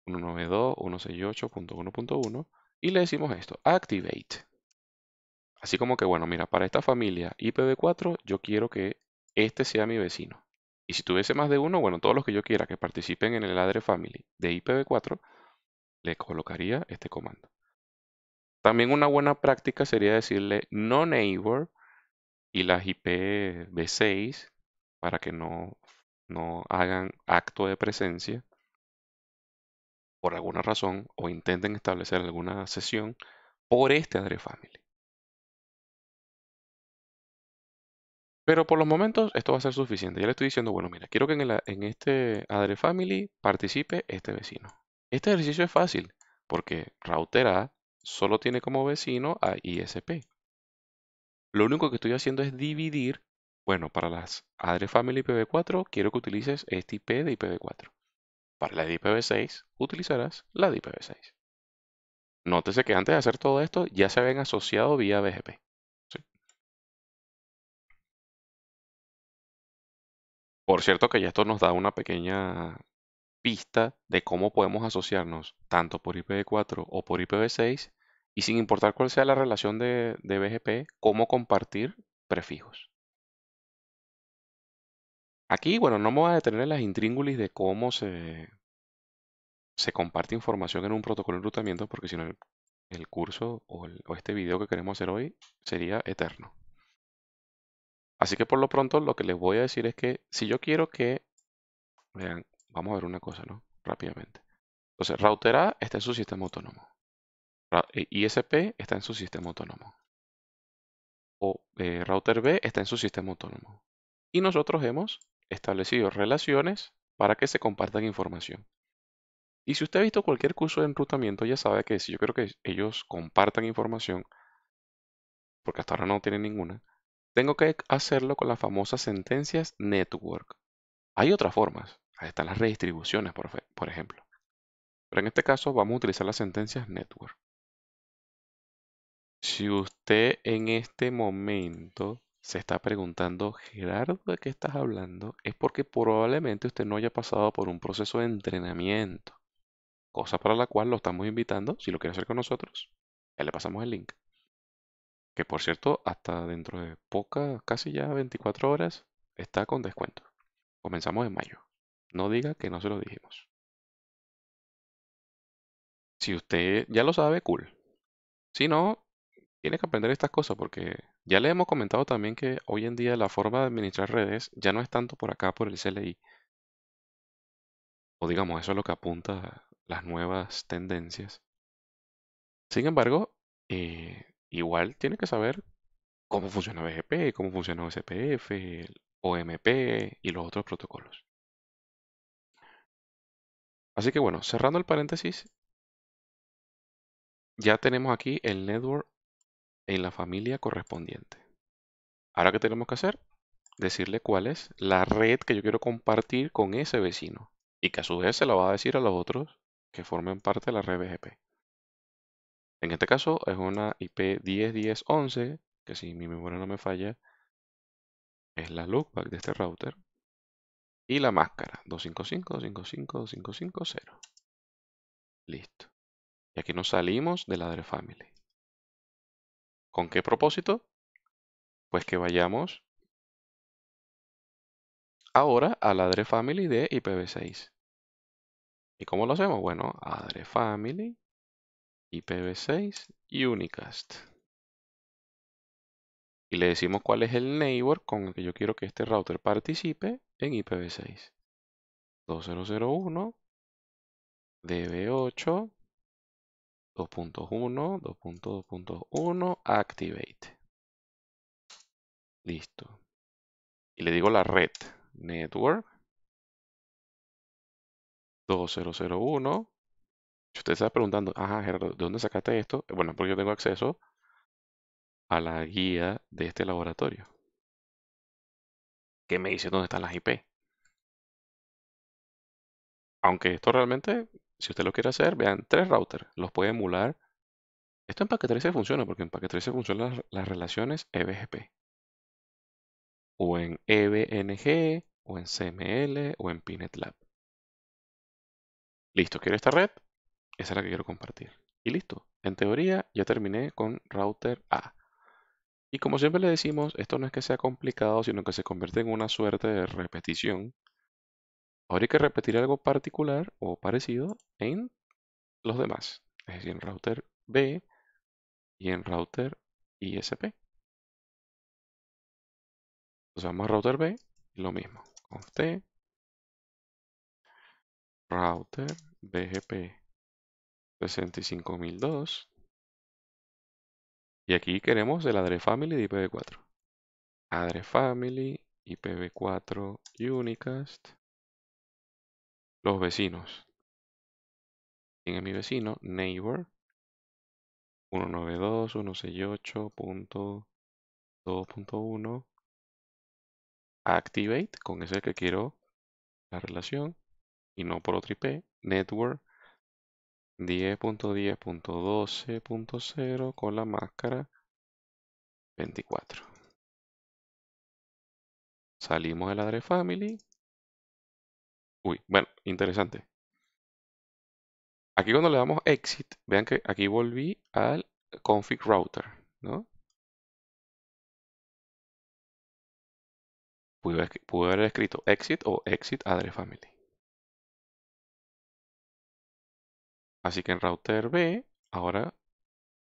192.168.1.1, y le decimos esto, activate. Así como que, bueno, mira, para esta familia IPv4 yo quiero que este sea mi vecino. Y si tuviese más de uno, bueno, todos los que yo quiera que participen en el Address Family de IPv4, le colocaría este comando. También una buena práctica sería decirle no neighbor y las IPv6 para que no, hagan acto de presencia por alguna razón o intenten establecer alguna sesión por este AdreFamily. family. Pero por los momentos esto va a ser suficiente. Ya le estoy diciendo, bueno, mira, quiero que en, este AdreFamily family participe este vecino. Este ejercicio es fácil porque router solo tiene como vecino a ISP. Lo único que estoy haciendo es dividir, bueno, para las Address Family IPv4 quiero que utilices este IP de IPv4. Para la de IPv6 utilizarás la de IPv6. Nótese que antes de hacer todo esto ya se habían asociado vía BGP. Por cierto que ya esto nos da una pequeña pista de cómo podemos asociarnos tanto por IPv4 o por IPv6 y sin importar cuál sea la relación de, BGP, cómo compartir prefijos. Aquí, bueno, no me voy a detener en las intríngulis de cómo se, se comparte información en un protocolo de enrutamiento, porque si no el, curso o, o este video que queremos hacer hoy sería eterno. Así que por lo pronto lo que les voy a decir es que si yo quiero que, vean, Vamos a ver una cosa, ¿no? Rápidamente. Entonces, router A está en su sistema autónomo. Eh, ISP está en su sistema autónomo. O eh, router B está en su sistema autónomo. Y nosotros hemos establecido relaciones para que se compartan información. Y si usted ha visto cualquier curso de enrutamiento, ya sabe que si yo creo que ellos compartan información, porque hasta ahora no tienen ninguna, tengo que hacerlo con las famosas sentencias network. Hay otras formas, Ahí están las redistribuciones, por, ejemplo. Pero en este caso vamos a utilizar las sentencias network. Si usted en este momento se está preguntando, Gerardo, ¿de qué estás hablando? Es porque probablemente usted no haya pasado por un proceso de entrenamiento. Cosa para la cual lo estamos invitando, si lo quiere hacer con nosotros, ya le pasamos el link. Que por cierto, hasta dentro de pocas, casi ya 24 horas, está con descuento. Comenzamos en mayo. No diga que no se lo dijimos. Si usted ya lo sabe, cool. Si no, tiene que aprender estas cosas porque ya le hemos comentado también que hoy en día la forma de administrar redes ya no es tanto por acá, por el CLI. O digamos, eso es lo que apunta las nuevas tendencias. Sin embargo, eh, igual tiene que saber cómo funciona BGP, cómo funciona OSPF, OMP y los otros protocolos. Así que bueno, cerrando el paréntesis, ya tenemos aquí el network en la familia correspondiente. Ahora, ¿qué tenemos que hacer? Decirle cuál es la red que yo quiero compartir con ese vecino y que a su vez se la va a decir a los otros que formen parte de la red BGP. En este caso es una IP 10.10.11, que si mi memoria no me falla, es la lookback de este router. Y la máscara, 255, 255, 255, 0. Listo. Y aquí nos salimos de la Family. ¿Con qué propósito? Pues que vayamos ahora a la Family de IPv6. ¿Y cómo lo hacemos? Bueno, Adre Family, IPv6 Unicast. Y le decimos cuál es el neighbor con el que yo quiero que este router participe en IPv6. 2001, DB8, 2.1, 2.2.1, activate. Listo. Y le digo la red, network, 2001. Si usted está preguntando, ajá, Gerardo, ¿de dónde sacaste esto? Bueno, porque yo tengo acceso a la guía de este laboratorio que me dice dónde están las IP. Aunque esto realmente, si usted lo quiere hacer, vean, tres routers, los puede emular. Esto en paquete 13 funciona, porque en paquete 13 funcionan las, las relaciones EBGP. O en EBNG, o en CML, o en PinetLab. Listo, quiero esta red. Esa es la que quiero compartir. Y listo. En teoría ya terminé con router A. Y como siempre le decimos, esto no es que sea complicado, sino que se convierte en una suerte de repetición. Ahora que repetir algo particular o parecido en los demás. Es decir, en router B y en router ISP. Entonces vamos a router B, lo mismo. Con T router BGP 65002 y aquí queremos el address family de IPv4. Address family, IPv4 unicast. Los vecinos. ¿Quién mi vecino? Neighbor. 192.168.2.1. Activate, con ese que quiero la relación. Y no por otro IP. Network 10.10.12.0 con la máscara 24. Salimos de la Family. Uy, bueno, interesante. Aquí cuando le damos exit, vean que aquí volví al config router, ¿no? Pude, haber escrito exit o exit address family. Así que en router B, ahora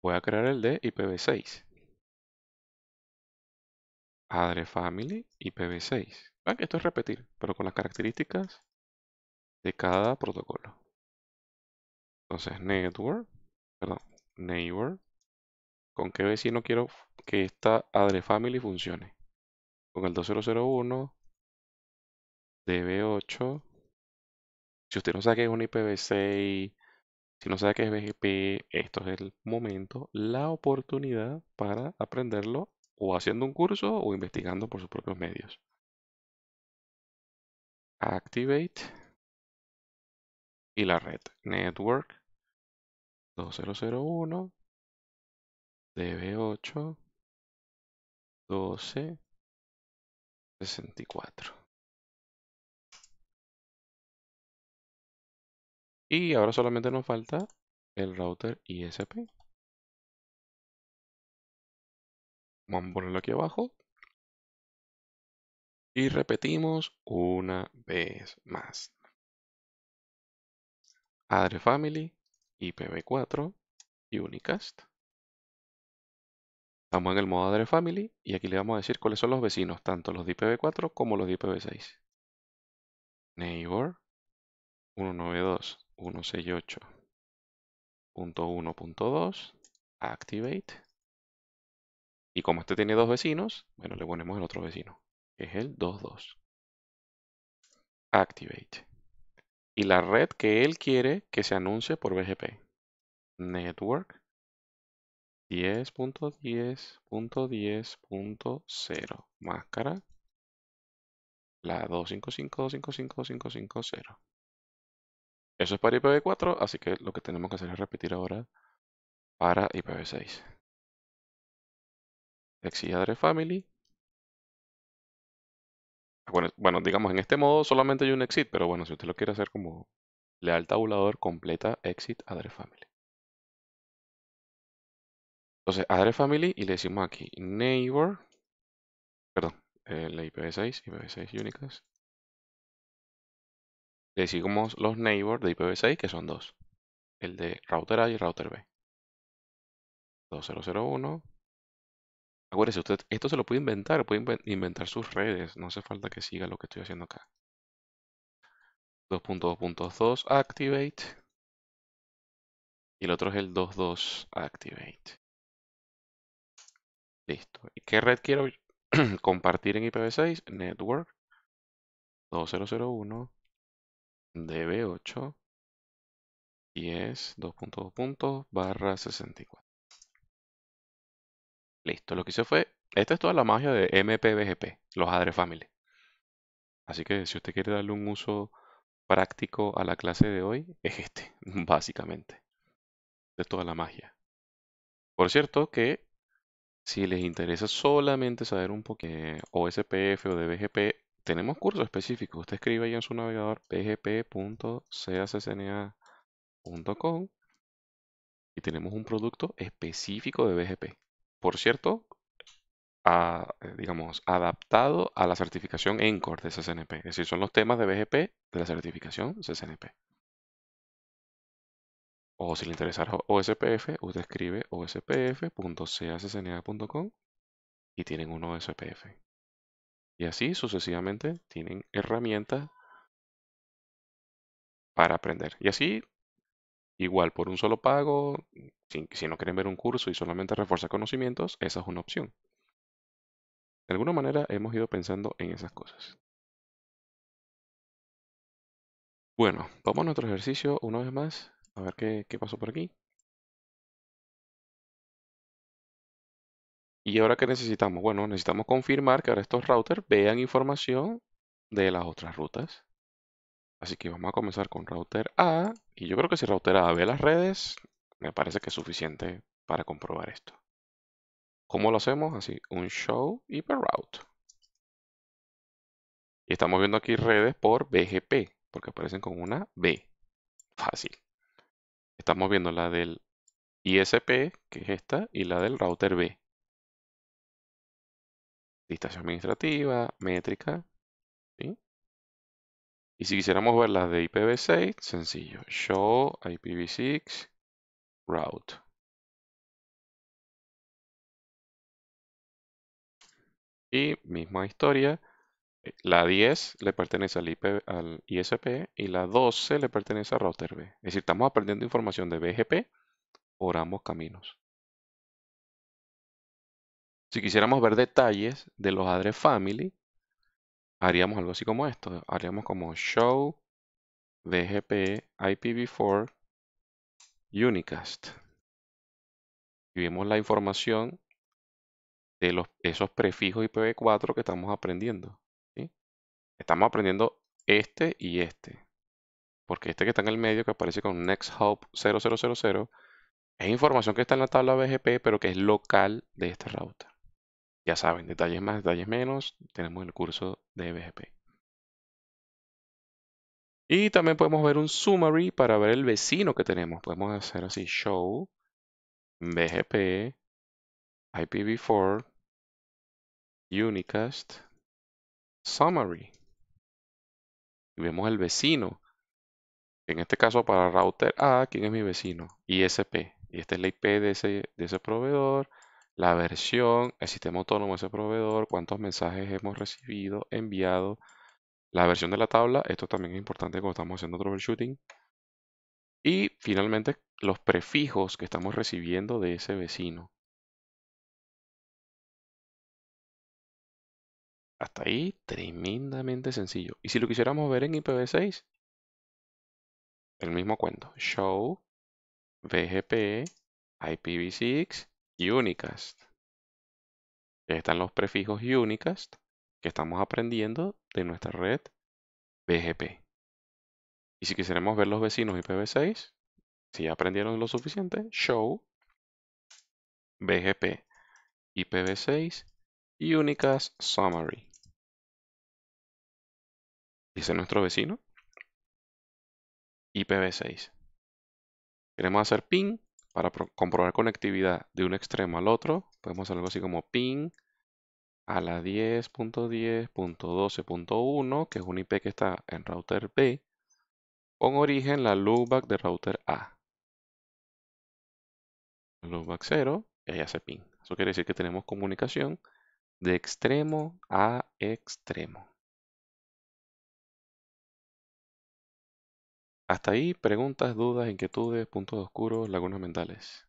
voy a crear el de IPv6. Address family IPv6. Esto es repetir, pero con las características de cada protocolo. Entonces, network, perdón, neighbor. ¿Con qué vecino quiero que esta AdreFamily family funcione? Con el 2001 DB8. Si usted no sabe que es un IPv6 si no sabe que es BGP, esto es el momento, la oportunidad para aprenderlo o haciendo un curso o investigando por sus propios medios. Activate y la red Network 2001 DB8 12 64. Y ahora solamente nos falta el router ISP. Vamos a ponerlo aquí abajo. Y repetimos una vez más. Adre Family, IPv4 y Unicast. Estamos en el modo Adre Family y aquí le vamos a decir cuáles son los vecinos, tanto los de IPv4 como los de IPv6. Neighbor 192 168.1.2, activate. Y como este tiene dos vecinos, bueno, le ponemos el otro vecino, que es el 22. Activate. Y la red que él quiere que se anuncie por BGP. Network 10.10.10.0. Máscara. La 255.255.255.0. Eso es para IPv4, así que lo que tenemos que hacer es repetir ahora para IPv6. Exit family. Bueno, digamos, en este modo solamente hay un exit, pero bueno, si usted lo quiere hacer como leal tabulador, completa exit address family. Entonces, address family y le decimos aquí neighbor, perdón, eh, la IPv6, IPv6 unicast, le decimos los neighbors de IPv6, que son dos. El de router A y router B. 2001. Acuérdese, usted esto se lo puede inventar, puede inventar sus redes, no hace falta que siga lo que estoy haciendo acá. 2.2.2 activate y el otro es el 2.2 activate. Listo. ¿Y qué red quiero compartir en IPv6? Network 2001 db 8 y es 2.2 64. Listo, lo que hice fue, esta es toda la magia de MPBGP, los address family. Así que si usted quiere darle un uso práctico a la clase de hoy, es este, básicamente. Esta es toda la magia. Por cierto que si les interesa solamente saber un poco de OSPF o de BGP, tenemos cursos específicos. Usted escribe ahí en su navegador bgp.cacna.com y tenemos un producto específico de BGP. Por cierto, eh, digamos, adaptado a la certificación ENCOR de CCNP. Es decir, son los temas de BGP de la certificación CCNP. O si le interesa OSPF, usted escribe ospf.caccna.com y tienen un OSPF. Y así sucesivamente tienen herramientas para aprender. Y así, igual, por un solo pago, si, no quieren ver un curso y solamente refuerza conocimientos, esa es una opción. De alguna manera hemos ido pensando en esas cosas. Bueno, vamos a nuestro ejercicio una vez más. A ver qué, qué pasó por aquí. ¿Y ahora qué necesitamos? Bueno, necesitamos confirmar que ahora estos routers vean información de las otras rutas. Así que vamos a comenzar con router A. Y yo creo que si router A ve las redes, me parece que es suficiente para comprobar esto. ¿Cómo lo hacemos? Así, un show y route. Y estamos viendo aquí redes por BGP, porque aparecen con una B. Fácil. Estamos viendo la del ISP, que es esta, y la del router B distancia administrativa, métrica. Y si quisiéramos ver las de IPv6, sencillo, show IPv6 route. Y misma historia, eh, la 10 le pertenece al, ISP y la 12 le pertenece al router B. Es decir, estamos aprendiendo información de BGP oramos caminos. Si quisiéramos ver detalles de los address family, haríamos algo así como esto. Haríamos como show BGP IPv4 unicast. Y vemos la información de los, esos prefijos IPv4 que estamos aprendiendo. Estamos aprendiendo este y este. Porque este que está en el medio, que aparece con Next Hub 0000, es información que está en la tabla BGP, pero que es local de este router. Ya saben, detalles más, detalles menos, tenemos el curso de BGP. E y también podemos ver un summary para ver el vecino que tenemos. Podemos hacer así, show, BGP, IPv4, Unicast, summary. Y vemos el vecino. En este caso para router A, ah, ¿quién es mi vecino? ISP. Y esta es la IP de ese, de ese proveedor la versión, el sistema autónomo de ese proveedor, cuántos mensajes hemos recibido, enviado, la versión de la tabla, esto también es importante cuando estamos haciendo troubleshooting, y finalmente los prefijos que estamos recibiendo de ese vecino. Hasta ahí, tremendamente sencillo. Y si lo quisiéramos ver en IPv6, el mismo cuento. Show, bgp IPv6, unicast. Están los prefijos unicast que estamos aprendiendo de nuestra red BGP. Y si quisiéramos ver los vecinos IPv6, si ya aprendieron lo suficiente, show BGP IPv6 unicast summary. Dice nuestro vecino IPv6. Queremos hacer ping para comprobar conectividad de un extremo al otro, podemos hacer algo así como ping a la 10.10.12.1, que es un IP que está en router B, con origen la loopback de router A. Loopback 0, y ahí hace ping. Eso quiere decir que tenemos comunicación de extremo a extremo. Hasta ahí, preguntas, dudas, inquietudes, puntos oscuros, lagunas mentales.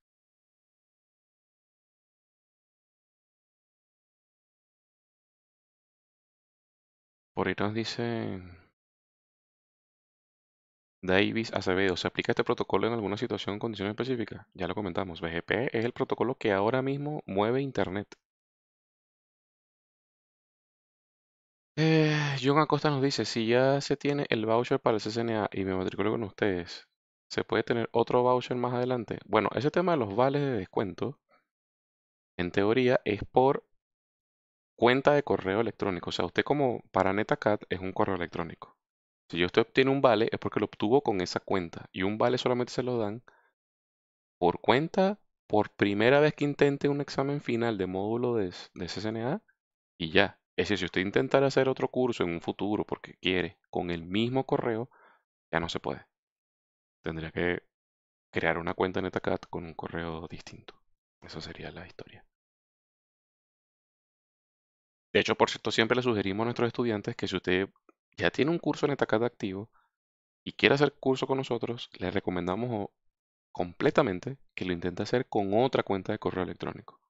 Por ahí nos dicen... Davis Acevedo, ¿se aplica este protocolo en alguna situación o condición específica? Ya lo comentamos. BGP es el protocolo que ahora mismo mueve Internet. Eh, John Acosta nos dice, si ya se tiene el voucher para el CCNA y me matriculo con ustedes, ¿se puede tener otro voucher más adelante? Bueno, ese tema de los vales de descuento, en teoría, es por cuenta de correo electrónico. O sea, usted como para NetaCat es un correo electrónico. Si usted obtiene un vale es porque lo obtuvo con esa cuenta. Y un vale solamente se lo dan por cuenta, por primera vez que intente un examen final de módulo de, de CCNA y ya. Es decir, si usted intentara hacer otro curso en un futuro porque quiere con el mismo correo, ya no se puede. Tendría que crear una cuenta en NetACAD con un correo distinto. Esa sería la historia. De hecho, por cierto, siempre le sugerimos a nuestros estudiantes que si usted ya tiene un curso en NetACAD activo y quiere hacer curso con nosotros, le recomendamos completamente que lo intente hacer con otra cuenta de correo electrónico.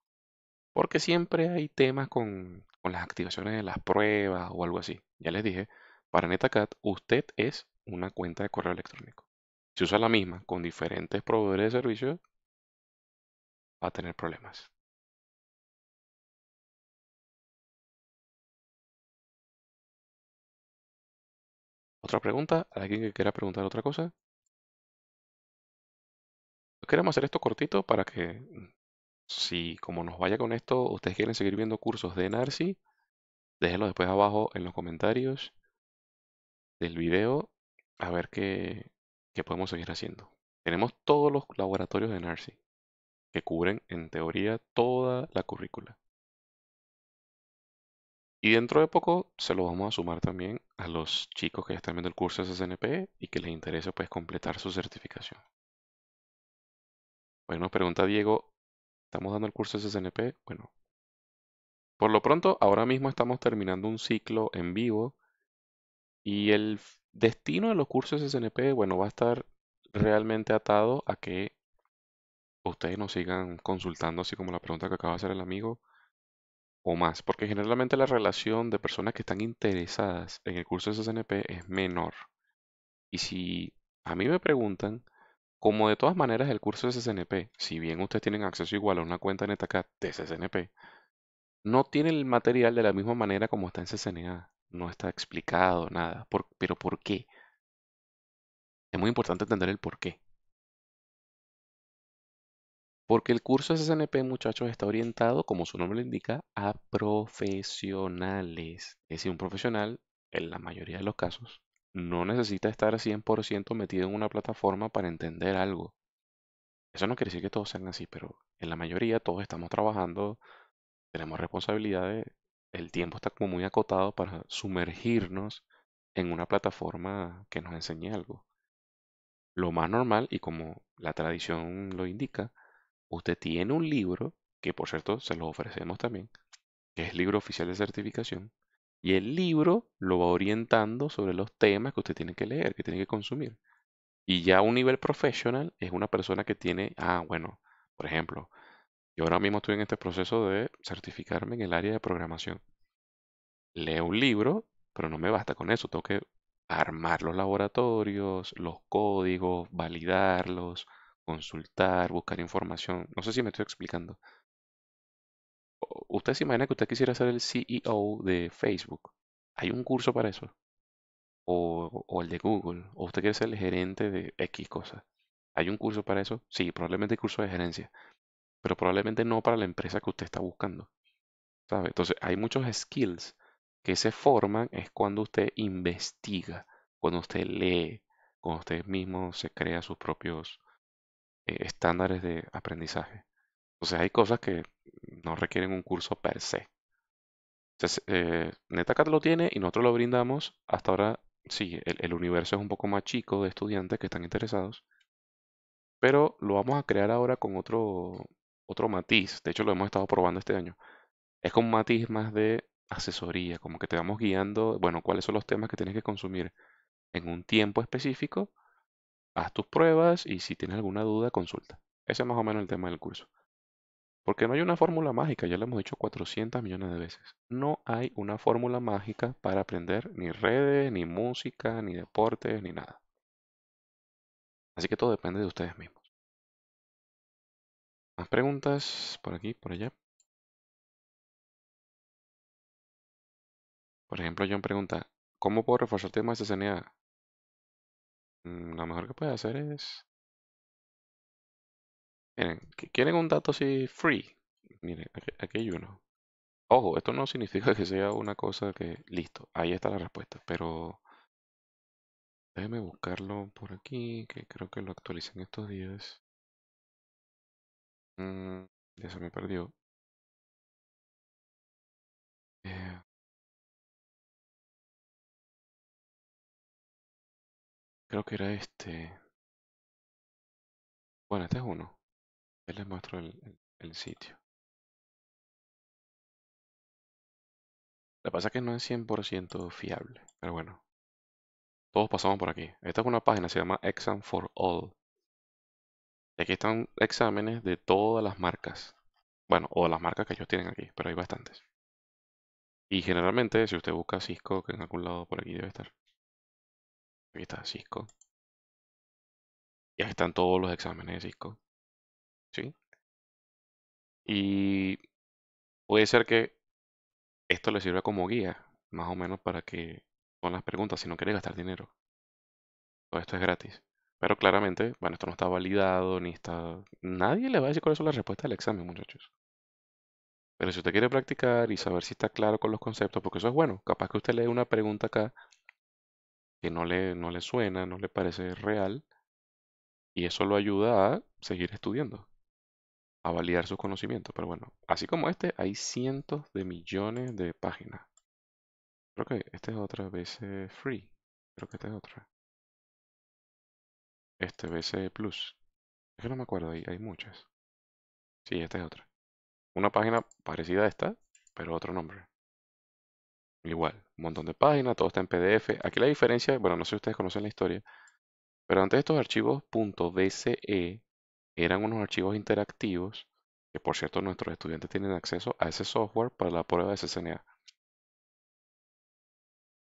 Porque siempre hay temas con, las activaciones de las pruebas o algo así. Ya les dije, para NetAcat usted es una cuenta de correo electrónico. Si usa la misma con diferentes proveedores de servicios, va a tener problemas. ¿Otra pregunta? ¿Alguien que quiera preguntar otra cosa? Queremos hacer esto cortito para que mm, si como nos vaya con esto, ustedes quieren seguir viendo cursos de Narci, déjenlo después abajo en los comentarios del video a ver qué, podemos seguir haciendo. Tenemos todos los laboratorios de Narci que cubren en teoría toda la currícula. Y dentro de poco se lo vamos a sumar también a los chicos que ya están viendo el curso de SNP y que les interesa pues completar su certificación. Bueno, nos pregunta Diego, estamos dando el curso de bueno, por lo pronto, ahora mismo estamos terminando un ciclo en vivo y el destino de los cursos SNP, bueno, va a estar realmente atado a que ustedes nos sigan consultando, así como la pregunta que acaba de hacer el amigo, o más, porque generalmente la relación de personas que están interesadas en el curso de es menor. Y si a mí me preguntan, como de todas maneras el curso de SSNP, si bien ustedes tienen acceso igual a una cuenta NetACAD de SSNP, no tiene el material de la misma manera como está en CCNA. No está explicado nada. pero ¿por qué? Es muy importante entender el por qué. Porque el curso de SSNP, muchachos, está orientado, como su nombre lo indica, a profesionales. Es decir, un profesional, en la mayoría de los casos, no necesita estar 100% metido en una plataforma para entender algo. Eso no quiere decir que todos sean así, pero en la mayoría todos estamos trabajando, tenemos responsabilidades, el tiempo está como muy acotado para sumergirnos en una plataforma que nos enseñe algo. Lo más normal, y como la tradición lo indica, usted tiene un libro, que por cierto se lo ofrecemos también, que es libro oficial de certificación, y el libro lo va orientando sobre los temas que usted tiene que leer, que tiene que consumir. Y ya a un nivel profesional es una persona que tiene, ah, bueno, por ejemplo, yo ahora mismo estoy en este proceso de certificarme en el área de programación. Leo un libro, pero no me basta con eso, tengo que armar los laboratorios, los códigos, validarlos, consultar, buscar información. No sé si me estoy explicando usted se imagina que usted quisiera ser el CEO de Facebook. ¿Hay un curso para eso? O, el de Google, o usted quiere ser el gerente de X cosas. ¿Hay un curso para eso? Sí, probablemente hay curso de gerencia, pero probablemente no para la empresa que usted está buscando. ¿Sabe? Entonces, hay muchos skills que se forman es cuando usted investiga, cuando usted lee, cuando usted mismo se crea sus propios eh, estándares de aprendizaje sea, hay cosas que no requieren un curso per se. Eh, Netacat lo tiene y nosotros lo brindamos. Hasta ahora, sí, el, universo es un poco más chico de estudiantes que están interesados. Pero lo vamos a crear ahora con otro, otro matiz. De hecho, lo hemos estado probando este año. Es con matiz más de asesoría, como que te vamos guiando, bueno, cuáles son los temas que tienes que consumir en un tiempo específico. Haz tus pruebas y si tienes alguna duda, consulta. Ese es más o menos el tema del curso. Porque no hay una fórmula mágica, ya lo hemos dicho 400 millones de veces. No hay una fórmula mágica para aprender ni redes, ni música, ni deportes, ni nada. Así que todo depende de ustedes mismos. Más preguntas por aquí, por allá. Por ejemplo, John pregunta, ¿cómo puedo reforzar temas de CNA? Mm, lo mejor que puede hacer es Miren, ¿quieren un dato así free? Miren, aquí, hay uno. Ojo, esto no significa que sea una cosa que... Listo, ahí está la respuesta, pero... Déjeme buscarlo por aquí, que creo que lo actualicé estos días. Mm, ya se me perdió. Eh. Creo que era este. Bueno, este es uno les muestro el, sitio. Lo que pasa es que no es 100% fiable, pero bueno. Todos pasamos por aquí. Esta es una página, se llama Exam for All. Y aquí están exámenes de todas las marcas. Bueno, o las marcas que ellos tienen aquí, pero hay bastantes. Y generalmente, si usted busca Cisco, que en algún lado por aquí debe estar. Aquí está Cisco. Y aquí están todos los exámenes de Cisco. Y puede ser que esto le sirva como guía, más o menos para que con las preguntas, si no quiere gastar dinero. Todo esto es gratis. Pero claramente, bueno, esto no está validado, ni está... Nadie le va a decir cuáles son las respuestas del examen, muchachos. Pero si usted quiere practicar y saber si está claro con los conceptos, porque eso es bueno, capaz que usted lee una pregunta acá que no le, no le suena, no le parece real, y eso lo ayuda a seguir estudiando a validar sus conocimientos. Pero bueno, así como este, hay cientos de millones de páginas. Creo que esta es otra BC Free. Creo que esta es otra. Este BC Plus. Es que no me acuerdo, hay, hay muchas. Sí, esta es otra. Una página parecida a esta, pero otro nombre. Igual, un montón de páginas, todo está en PDF. Aquí la diferencia, bueno, no sé si ustedes conocen la historia, pero antes estos archivos .bce eran unos archivos interactivos, que por cierto nuestros estudiantes tienen acceso a ese software para la prueba de CCNA.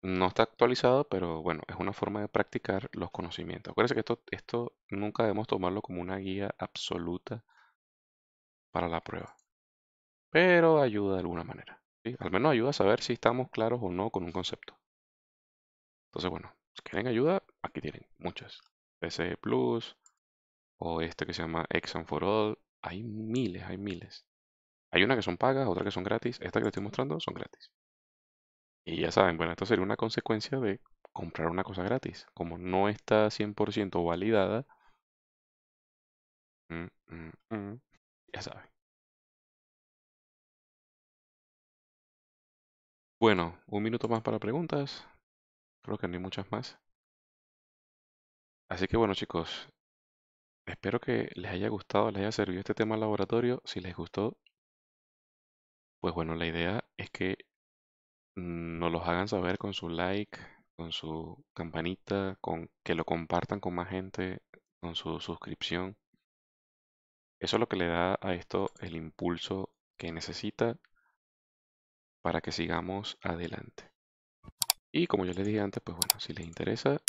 No está actualizado, pero bueno, es una forma de practicar los conocimientos. Acuérdense que esto, esto nunca debemos tomarlo como una guía absoluta para la prueba, pero ayuda de alguna manera. Al menos ayuda a saber si estamos claros o no con un concepto. Entonces, bueno, si quieren ayuda, aquí tienen muchas. PC e Plus, o este que se llama Exxon for All. Hay miles, hay miles. Hay una que son pagas, otra que son gratis. Esta que les estoy mostrando son gratis. Y ya saben, bueno, esto sería una consecuencia de comprar una cosa gratis. Como no está 100% validada, mm, mm, mm, ya saben. Bueno, un minuto más para preguntas. Creo que no hay muchas más. Así que bueno chicos, Espero que les haya gustado, les haya servido este tema al laboratorio. Si les gustó, pues bueno, la idea es que nos los hagan saber con su like, con su campanita, con que lo compartan con más gente, con su suscripción. Eso es lo que le da a esto el impulso que necesita para que sigamos adelante. Y como yo les dije antes, pues bueno, si les interesa,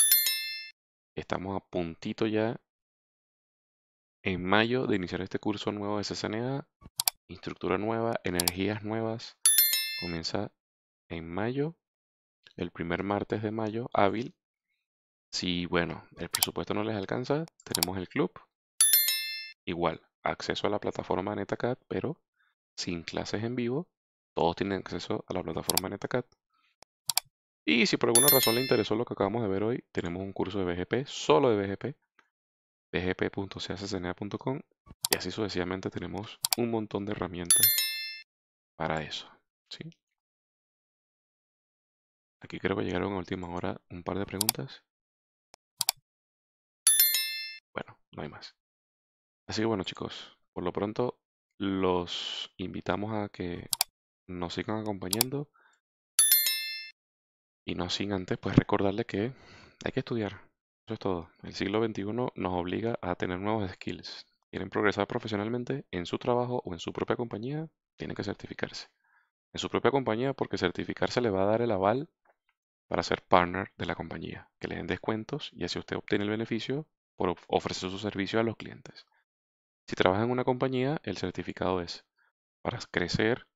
estamos a puntito ya en mayo de iniciar este curso nuevo de CCNA, estructura nueva, energías nuevas. Comienza en mayo, el primer martes de mayo, hábil. Si, bueno, el presupuesto no les alcanza, tenemos el club. Igual, acceso a la plataforma NetaCat, pero sin clases en vivo. Todos tienen acceso a la plataforma NetaCat. Y si por alguna razón le interesó lo que acabamos de ver hoy, tenemos un curso de BGP, solo de BGP, pgp.cscna.com y así sucesivamente tenemos un montón de herramientas para eso. ¿sí? Aquí creo que llegaron a última hora un par de preguntas. Bueno, no hay más. Así que bueno chicos, por lo pronto los invitamos a que nos sigan acompañando y no sin antes pues recordarle que hay que estudiar. Eso es todo. El siglo XXI nos obliga a tener nuevos skills. ¿Quieren progresar profesionalmente en su trabajo o en su propia compañía? Tienen que certificarse. En su propia compañía porque certificarse le va a dar el aval para ser partner de la compañía, que le den descuentos y así usted obtiene el beneficio por ofrecer su servicio a los clientes. Si trabaja en una compañía, el certificado es para crecer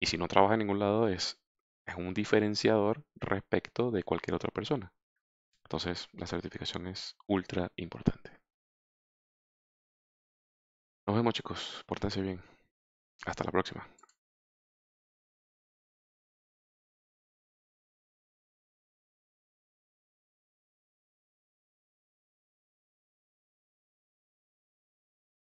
y si no trabaja en ningún lado es, es un diferenciador respecto de cualquier otra persona. Entonces, la certificación es ultra importante. Nos vemos chicos, pórtense bien. Hasta la próxima.